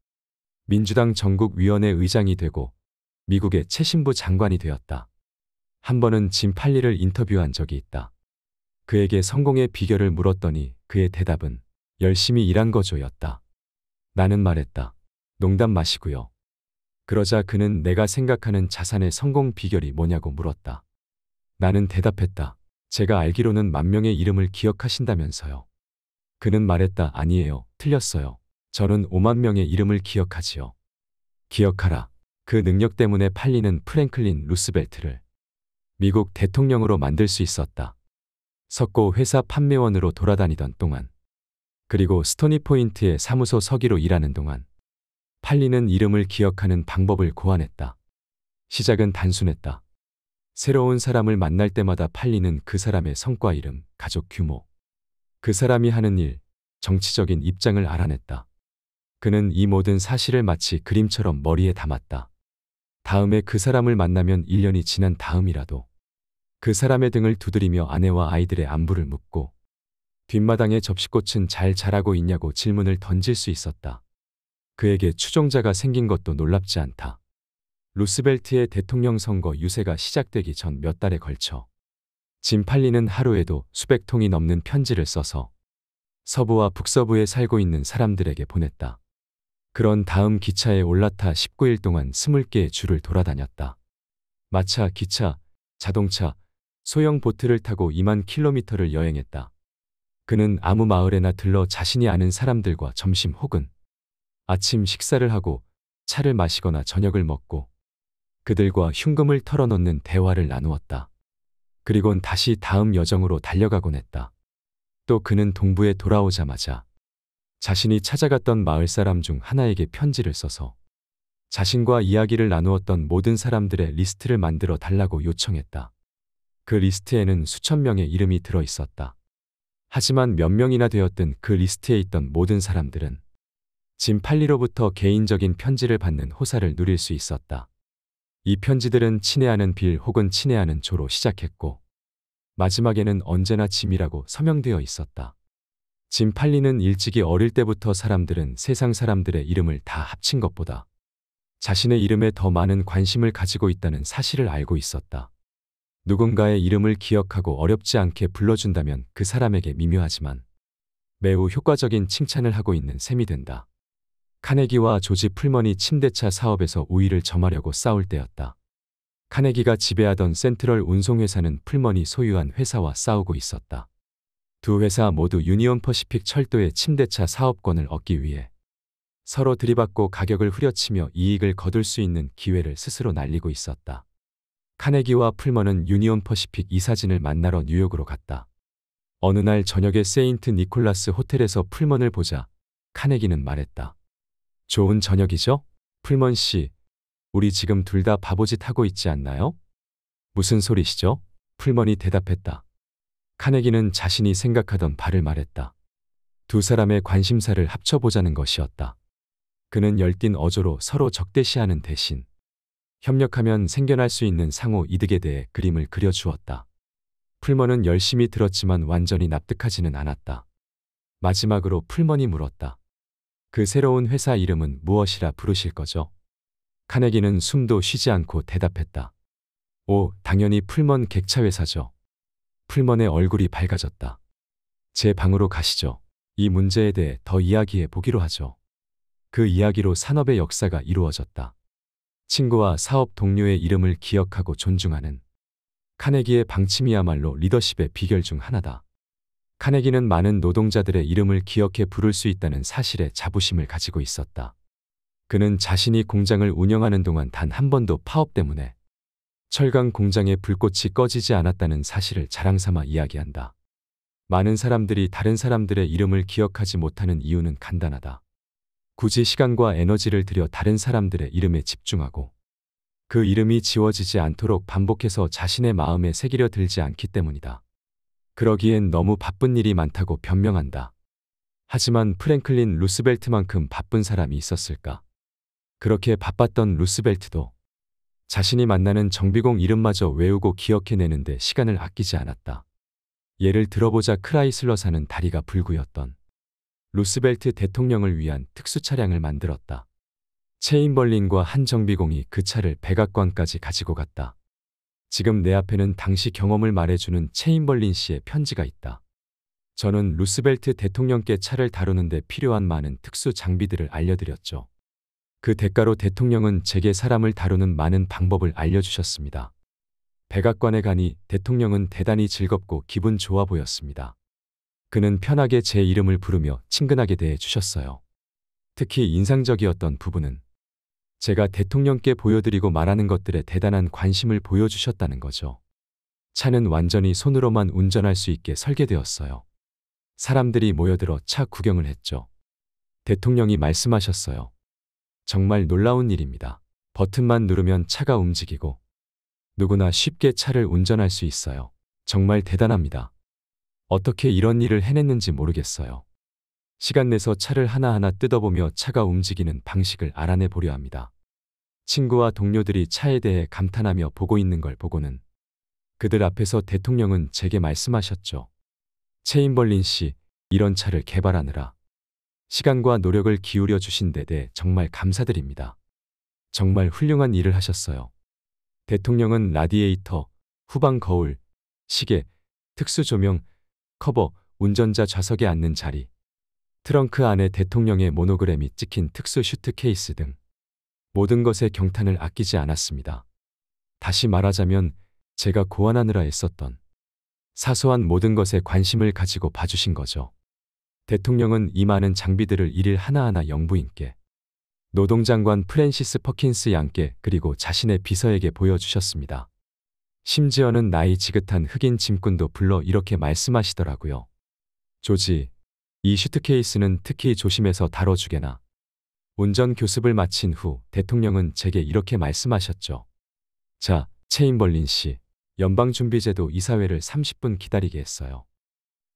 민주당 전국위원회 의장이 되고 미국의 최신부 장관이 되었다. 한 번은 짐 팔리를 인터뷰한 적이 있다. 그에게 성공의 비결을 물었더니 그의 대답은 열심히 일한 거죠였다. 나는 말했다. 농담 마시고요. 그러자 그는 내가 생각하는 자산의 성공 비결이 뭐냐고 물었다. 나는 대답했다. 제가 알기로는 만 명의 이름을 기억하신다면서요. 그는 말했다. 아니에요. 틀렸어요. 저는 5만 명의 이름을 기억하지요. 기억하라. 그 능력 때문에 팔리는 프랭클린 루스벨트를 미국 대통령으로 만들 수 있었다. 석고 회사 판매원으로 돌아다니던 동안 그리고 스토니포인트의 사무소 서기로 일하는 동안 팔리는 이름을 기억하는 방법을 고안했다. 시작은 단순했다. 새로운 사람을 만날 때마다 팔리는 그 사람의 성과 이름, 가족 규모, 그 사람이 하는 일, 정치적인 입장을 알아냈다. 그는 이 모든 사실을 마치 그림처럼 머리에 담았다. 다음에 그 사람을 만나면 1년이 지난 다음이라도 그 사람의 등을 두드리며 아내와 아이들의 안부를 묻고 뒷마당에 접시꽃은 잘 자라고 있냐고 질문을 던질 수 있었다. 그에게 추종자가 생긴 것도 놀랍지 않다. 루스벨트의 대통령 선거 유세가 시작되기 전 몇 달에 걸쳐 짐 팔리는 하루에도 수백 통이 넘는 편지를 써서 서부와 북서부에 살고 있는 사람들에게 보냈다. 그런 다음 기차에 올라타 19일 동안 20개의 줄을 돌아다녔다. 마차, 기차, 자동차, 소형 보트를 타고 2만 킬로미터를 여행했다. 그는 아무 마을에나 들러 자신이 아는 사람들과 점심 혹은 아침 식사를 하고 차를 마시거나 저녁을 먹고 그들과 흉금을 털어놓는 대화를 나누었다. 그리곤 다시 다음 여정으로 달려가곤 했다. 또 그는 동부에 돌아오자마자 자신이 찾아갔던 마을 사람 중 하나에게 편지를 써서 자신과 이야기를 나누었던 모든 사람들의 리스트를 만들어 달라고 요청했다. 그 리스트에는 수천 명의 이름이 들어 있었다. 하지만 몇 명이나 되었든 그 리스트에 있던 모든 사람들은 짐 팔리로부터 개인적인 편지를 받는 호사를 누릴 수 있었다. 이 편지들은 친애하는 빌 혹은 친애하는 조로 시작했고 마지막에는 언제나 짐이라고 서명되어 있었다. 짐 팔리는 일찍이 어릴 때부터 사람들은 세상 사람들의 이름을 다 합친 것보다 자신의 이름에 더 많은 관심을 가지고 있다는 사실을 알고 있었다. 누군가의 이름을 기억하고 어렵지 않게 불러준다면 그 사람에게 미묘하지만 매우 효과적인 칭찬을 하고 있는 셈이 된다. 카네기와 조지 풀먼이 침대차 사업에서 우위를 점하려고 싸울 때였다. 카네기가 지배하던 센트럴 운송회사는 풀먼이 소유한 회사와 싸우고 있었다. 두 회사 모두 유니온 퍼시픽 철도의 침대차 사업권을 얻기 위해 서로 들이받고 가격을 후려치며 이익을 거둘 수 있는 기회를 스스로 날리고 있었다. 카네기와 풀먼은 유니온 퍼시픽 이사진을 만나러 뉴욕으로 갔다. 어느 날 저녁에 세인트 니콜라스 호텔에서 풀먼을 보자 카네기는 말했다. 좋은 저녁이죠? 풀먼 씨, 우리 지금 둘 다 바보짓 하고 있지 않나요? 무슨 소리시죠? 풀먼이 대답했다. 카네기는 자신이 생각하던 바를 말했다. 두 사람의 관심사를 합쳐보자는 것이었다. 그는 열띤 어조로 서로 적대시하는 대신 협력하면 생겨날 수 있는 상호 이득에 대해 그림을 그려주었다. 풀먼은 열심히 들었지만 완전히 납득하지는 않았다. 마지막으로 풀먼이 물었다. 그 새로운 회사 이름은 무엇이라 부르실 거죠? 카네기는 숨도 쉬지 않고 대답했다. 오, 당연히 풀먼 객차회사죠. 풀먼의 얼굴이 밝아졌다. 제 방으로 가시죠. 이 문제에 대해 더 이야기해 보기로 하죠. 그 이야기로 산업의 역사가 이루어졌다. 친구와 사업 동료의 이름을 기억하고 존중하는 카네기의 방침이야말로 리더십의 비결 중 하나다. 카네기는 많은 노동자들의 이름을 기억해 부를 수 있다는 사실에 자부심을 가지고 있었다. 그는 자신이 공장을 운영하는 동안 단 한 번도 파업 때문에 철강 공장의 불꽃이 꺼지지 않았다는 사실을 자랑삼아 이야기한다. 많은 사람들이 다른 사람들의 이름을 기억하지 못하는 이유는 간단하다. 굳이 시간과 에너지를 들여 다른 사람들의 이름에 집중하고 그 이름이 지워지지 않도록 반복해서 자신의 마음에 새기려 들지 않기 때문이다. 그러기엔 너무 바쁜 일이 많다고 변명한다. 하지만 프랭클린 루스벨트만큼 바쁜 사람이 있었을까? 그렇게 바빴던 루스벨트도 자신이 만나는 정비공 이름마저 외우고 기억해내는데 시간을 아끼지 않았다. 예를 들어보자 크라이슬러 사는 다리가 불구였던 루스벨트 대통령을 위한 특수 차량을 만들었다. 체인벌린과 한 정비공이 그 차를 백악관까지 가지고 갔다. 지금 내 앞에는 당시 경험을 말해주는 체인벌린 씨의 편지가 있다. 저는 루스벨트 대통령께 차를 다루는데 필요한 많은 특수 장비들을 알려드렸죠. 그 대가로 대통령은 제게 사람을 다루는 많은 방법을 알려주셨습니다. 백악관에 가니 대통령은 대단히 즐겁고 기분 좋아 보였습니다. 그는 편하게 제 이름을 부르며 친근하게 대해 주셨어요. 특히 인상적이었던 부분은 제가 대통령께 보여드리고 말하는 것들에 대단한 관심을 보여주셨다는 거죠. 차는 완전히 손으로만 운전할 수 있게 설계되었어요. 사람들이 모여들어 차 구경을 했죠. 대통령이 말씀하셨어요. 정말 놀라운 일입니다. 버튼만 누르면 차가 움직이고 누구나 쉽게 차를 운전할 수 있어요. 정말 대단합니다. 어떻게 이런 일을 해냈는지 모르겠어요. 시간 내서 차를 하나하나 뜯어보며 차가 움직이는 방식을 알아내 보려 합니다. 친구와 동료들이 차에 대해 감탄하며 보고 있는 걸 보고는 그들 앞에서 대통령은 제게 말씀하셨죠. 체인벌린 씨, 이런 차를 개발하느라 시간과 노력을 기울여 주신 데대 해 정말 감사드립니다. 정말 훌륭한 일을 하셨어요. 대통령은 라디에이터, 후방 거울, 시계, 특수 조명, 커버, 운전자 좌석에 앉는 자리, 트렁크 안에 대통령의 모노그램이 찍힌 특수 슈트 케이스 등 모든 것에 경탄을 아끼지 않았습니다. 다시 말하자면 제가 고안하느라 애썼던 사소한 모든 것에 관심을 가지고 봐주신 거죠. 대통령은 이 많은 장비들을 일일 하나하나 영부인께 노동장관 프랜시스 퍼킨스 양께 그리고 자신의 비서에게 보여주셨습니다. 심지어는 나이 지긋한 흑인 짐꾼도 불러 이렇게 말씀하시더라고요. 조지, 이 슈트케이스는 특히 조심해서 다뤄주게나. 운전 교습을 마친 후 대통령은 제게 이렇게 말씀하셨죠. 자, 체인벌린 씨, 연방준비제도 이사회를 30분 기다리게 했어요.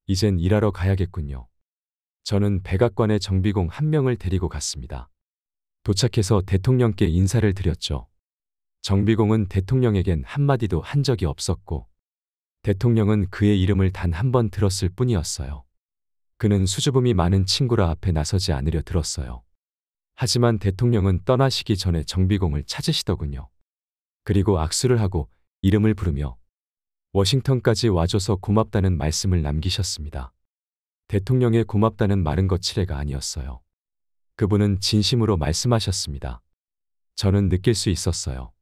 이젠 일하러 가야겠군요. 저는 백악관의 정비공 한 명을 데리고 갔습니다. 도착해서 대통령께 인사를 드렸죠. 정비공은 대통령에겐 한마디도 한 적이 없었고 대통령은 그의 이름을 단 한 번 들었을 뿐이었어요. 그는 수줍음이 많은 친구라 앞에 나서지 않으려 들었어요. 하지만 대통령은 떠나시기 전에 정비공을 찾으시더군요. 그리고 악수를 하고 이름을 부르며 워싱턴까지 와줘서 고맙다는 말씀을 남기셨습니다. 대통령의 고맙다는 말은 거칠애가 아니었어요. 그분은 진심으로 말씀하셨습니다. 저는 느낄 수 있었어요.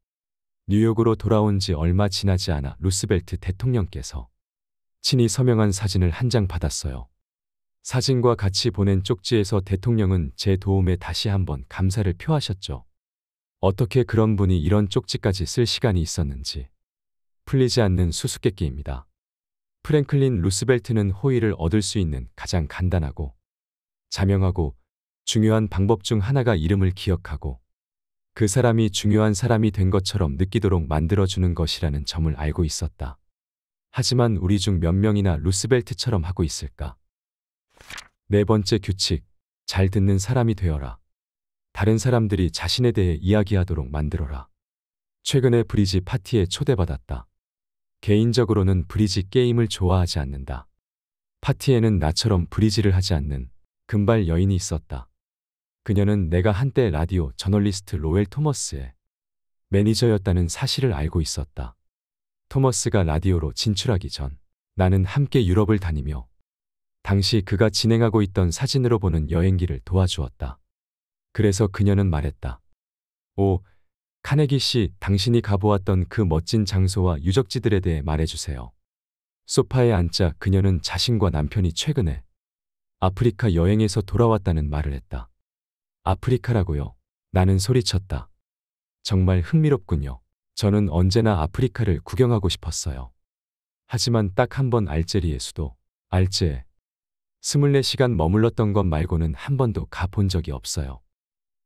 뉴욕으로 돌아온 지 얼마 지나지 않아 루스벨트 대통령께서 친히 서명한 사진을 한 장 받았어요. 사진과 같이 보낸 쪽지에서 대통령은 제 도움에 다시 한번 감사를 표하셨죠. 어떻게 그런 분이 이런 쪽지까지 쓸 시간이 있었는지. 풀리지 않는 수수께끼입니다. 프랭클린 루스벨트는 호의를 얻을 수 있는 가장 간단하고 자명하고 중요한 방법 중 하나가 이름을 기억하고 그 사람이 중요한 사람이 된 것처럼 느끼도록 만들어주는 것이라는 점을 알고 있었다. 하지만 우리 중 몇 명이나 루스벨트처럼 하고 있을까? 네 번째 규칙, 잘 듣는 사람이 되어라. 다른 사람들이 자신에 대해 이야기하도록 만들어라. 최근에 브리지 파티에 초대받았다. 개인적으로는 브리지 게임을 좋아하지 않는다. 파티에는 나처럼 브리지를 하지 않는 금발 여인이 있었다. 그녀는 내가 한때 라디오 저널리스트 로웰 토머스의 매니저였다는 사실을 알고 있었다. 토머스가 라디오로 진출하기 전 나는 함께 유럽을 다니며 당시 그가 진행하고 있던 사진으로 보는 여행기를 도와주었다. 그래서 그녀는 말했다. 오, 카네기 씨, 당신이 가보았던 그 멋진 장소와 유적지들에 대해 말해주세요. 소파에 앉자 그녀는 자신과 남편이 최근에 아프리카 여행에서 돌아왔다는 말을 했다. 아프리카라고요. 나는 소리쳤다. 정말 흥미롭군요. 저는 언제나 아프리카를 구경하고 싶었어요. 하지만 딱 한 번 알제리의 수도, 알제 24시간 머물렀던 것 말고는 한 번도 가본 적이 없어요.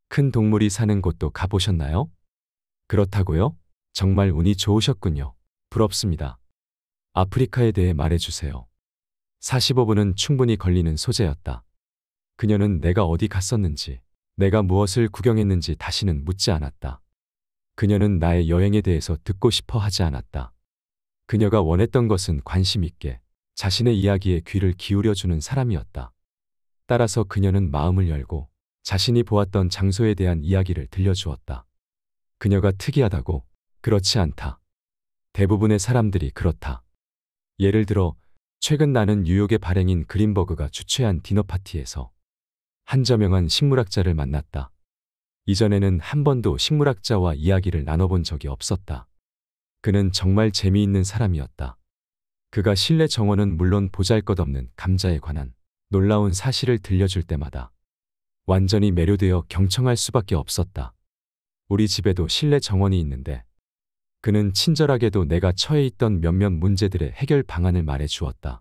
큰 동물이 사는 곳도 가보셨나요? 그렇다고요? 정말 운이 좋으셨군요. 부럽습니다. 아프리카에 대해 말해주세요. 45분은 충분히 걸리는 소재였다. 그녀는 내가 어디 갔었는지, 내가 무엇을 구경했는지 다시는 묻지 않았다. 그녀는 나의 여행에 대해서 듣고 싶어 하지 않았다. 그녀가 원했던 것은 관심 있게 자신의 이야기에 귀를 기울여주는 사람이었다. 따라서 그녀는 마음을 열고 자신이 보았던 장소에 대한 이야기를 들려주었다. 그녀가 특이하다고 그렇지 않다. 대부분의 사람들이 그렇다. 예를 들어 최근 나는 뉴욕의 발행인 그린버그가 주최한 디너 파티에서 한자명한 식물학자를 만났다. 이전에는 한 번도 식물학자와 이야기를 나눠본 적이 없었다. 그는 정말 재미있는 사람이었다. 그가 실내 정원은 물론 보잘것없는 감자에 관한 놀라운 사실을 들려줄 때마다 완전히 매료되어 경청할 수밖에 없었다. 우리 집에도 실내 정원이 있는데 그는 친절하게도 내가 처해 있던 몇몇 문제들의 해결 방안을 말해 주었다.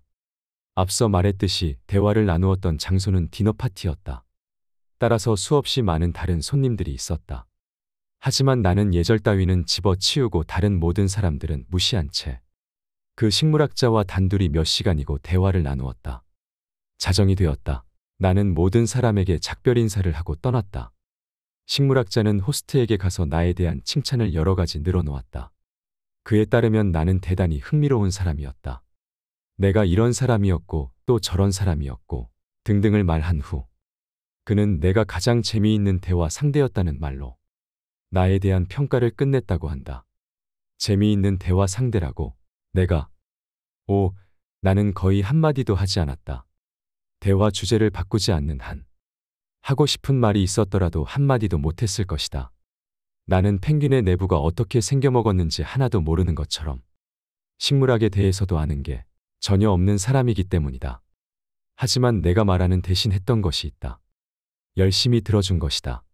앞서 말했듯이 대화를 나누었던 장소는 디너 파티였다. 따라서 수없이 많은 다른 손님들이 있었다. 하지만 나는 예절 따위는 집어치우고 다른 모든 사람들은 무시한 채 그 식물학자와 단둘이 몇 시간이고 대화를 나누었다. 자정이 되었다. 나는 모든 사람에게 작별 인사를 하고 떠났다. 식물학자는 호스트에게 가서 나에 대한 칭찬을 여러 가지 늘어놓았다. 그에 따르면 나는 대단히 흥미로운 사람이었다. 내가 이런 사람이었고 또 저런 사람이었고 등등을 말한 후 그는 내가 가장 재미있는 대화 상대였다는 말로 나에 대한 평가를 끝냈다고 한다. 재미있는 대화 상대라고 내가 오 나는 거의 한마디도 하지 않았다. 대화 주제를 바꾸지 않는 한 하고 싶은 말이 있었더라도 한마디도 못했을 것이다. 나는 펭귄의 내부가 어떻게 생겨먹었는지 하나도 모르는 것처럼 식물학에 대해서도 아는 게 전혀 없는 사람이기 때문이다. 하지만 내가 말하는 대신 했던 것이 있다. 열심히 들어준 것이다.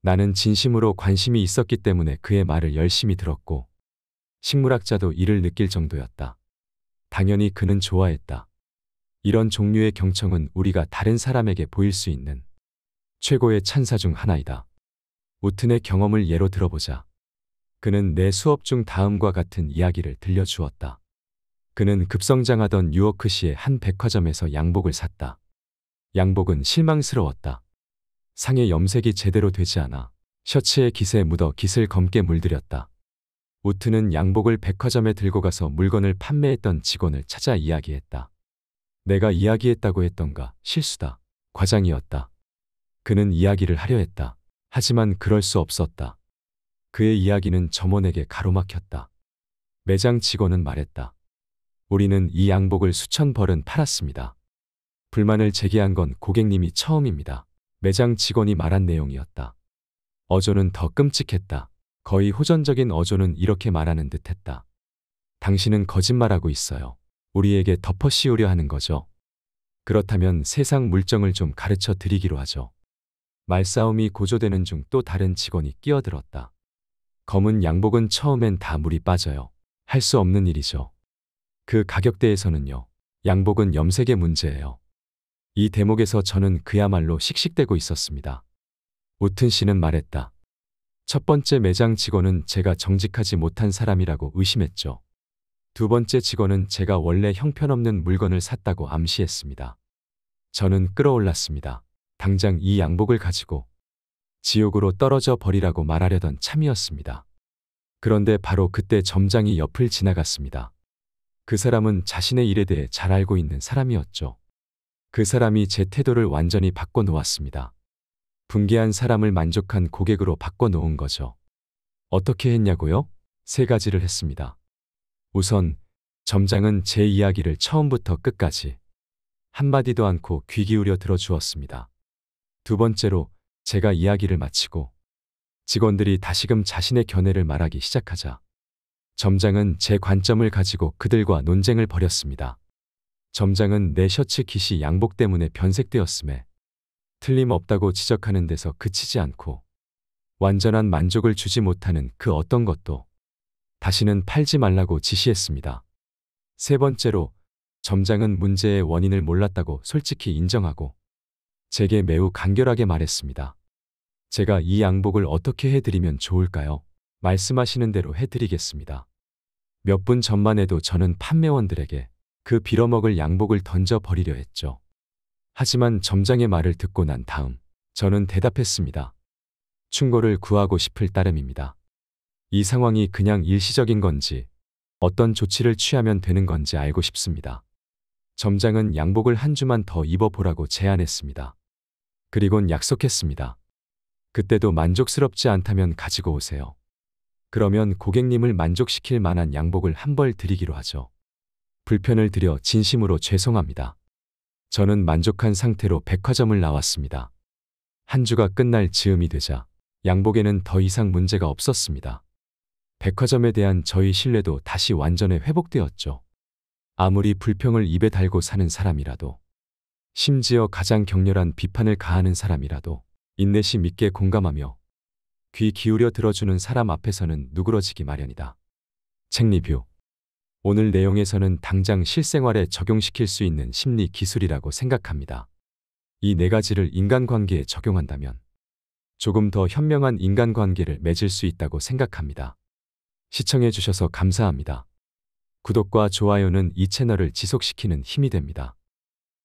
나는 진심으로 관심이 있었기 때문에 그의 말을 열심히 들었고, 식물학자도 이를 느낄 정도였다. 당연히 그는 좋아했다. 이런 종류의 경청은 우리가 다른 사람에게 보일 수 있는 최고의 찬사 중 하나이다. 우튼의 경험을 예로 들어보자. 그는 내 수업 중 다음과 같은 이야기를 들려주었다. 그는 급성장하던 뉴워크시의 한 백화점에서 양복을 샀다. 양복은 실망스러웠다. 상의 염색이 제대로 되지 않아 셔츠의 깃에 묻어 깃을 검게 물들였다. 우트는 양복을 백화점에 들고 가서 물건을 판매했던 직원을 찾아 이야기했다. 내가 이야기했다고 했던가 실수다. 과장이었다. 그는 이야기를 하려 했다. 하지만 그럴 수 없었다. 그의 이야기는 점원에게 가로막혔다. 매장 직원은 말했다. 우리는 이 양복을 수천 벌은 팔았습니다. 불만을 제기한 건 고객님이 처음입니다. 매장 직원이 말한 내용이었다. 어조는 더 끔찍했다. 거의 호전적인 어조는 이렇게 말하는 듯했다. 당신은 거짓말하고 있어요. 우리에게 덮어 씌우려 하는 거죠. 그렇다면 세상 물정을 좀 가르쳐 드리기로 하죠. 말싸움이 고조되는 중 또 다른 직원이 끼어들었다. 검은 양복은 처음엔 다 물이 빠져요. 할 수 없는 일이죠. 그 가격대에서는요. 양복은 염색의 문제예요. 이 대목에서 저는 그야말로 씩씩대고 있었습니다. 오튼 씨는 말했다. 첫 번째 매장 직원은 제가 정직하지 못한 사람이라고 의심했죠. 두 번째 직원은 제가 원래 형편없는 물건을 샀다고 암시했습니다. 저는 끌어올랐습니다. 당장 이 양복을 가지고 지옥으로 떨어져 버리라고 말하려던 참이었습니다. 그런데 바로 그때 점장이 옆을 지나갔습니다. 그 사람은 자신의 일에 대해 잘 알고 있는 사람이었죠. 그 사람이 제 태도를 완전히 바꿔놓았습니다. 분개한 사람을 만족한 고객으로 바꿔놓은 거죠. 어떻게 했냐고요? 세 가지를 했습니다. 우선 점장은 제 이야기를 처음부터 끝까지 한마디도 않고 귀 기울여 들어주었습니다. 두 번째로 제가 이야기를 마치고 직원들이 다시금 자신의 견해를 말하기 시작하자 점장은 제 관점을 가지고 그들과 논쟁을 벌였습니다. 점장은 내 셔츠 킷이 양복 때문에 변색되었음에 틀림없다고 지적하는 데서 그치지 않고 완전한 만족을 주지 못하는 그 어떤 것도 다시는 팔지 말라고 지시했습니다. 세 번째로 점장은 문제의 원인을 몰랐다고 솔직히 인정하고 제게 매우 간결하게 말했습니다. 제가 이 양복을 어떻게 해드리면 좋을까요? 말씀하시는 대로 해드리겠습니다. 몇 분 전만 해도 저는 판매원들에게 그 빌어먹을 양복을 던져버리려 했죠. 하지만 점장의 말을 듣고 난 다음 저는 대답했습니다. 충고를 구하고 싶을 따름입니다. 이 상황이 그냥 일시적인 건지 어떤 조치를 취하면 되는 건지 알고 싶습니다. 점장은 양복을 한 주만 더 입어보라고 제안했습니다. 그리곤 약속했습니다. 그때도 만족스럽지 않다면 가지고 오세요. 그러면 고객님을 만족시킬 만한 양복을 한 벌 드리기로 하죠. 불편을 드려 진심으로 죄송합니다. 저는 만족한 상태로 백화점을 나왔습니다. 한 주가 끝날 즈음이 되자 양복에는 더 이상 문제가 없었습니다. 백화점에 대한 저희 신뢰도 다시 완전히 회복되었죠. 아무리 불평을 입에 달고 사는 사람이라도 심지어 가장 격렬한 비판을 가하는 사람이라도 인내심 있게 공감하며 귀 기울여 들어주는 사람 앞에서는 누그러지기 마련이다. 책 리뷰 오늘 내용에서는 당장 실생활에 적용시킬 수 있는 심리 기술이라고 생각합니다. 이 네 가지를 인간관계에 적용한다면 조금 더 현명한 인간관계를 맺을 수 있다고 생각합니다. 시청해 주셔서 감사합니다. 구독과 좋아요는 이 채널을 지속시키는 힘이 됩니다.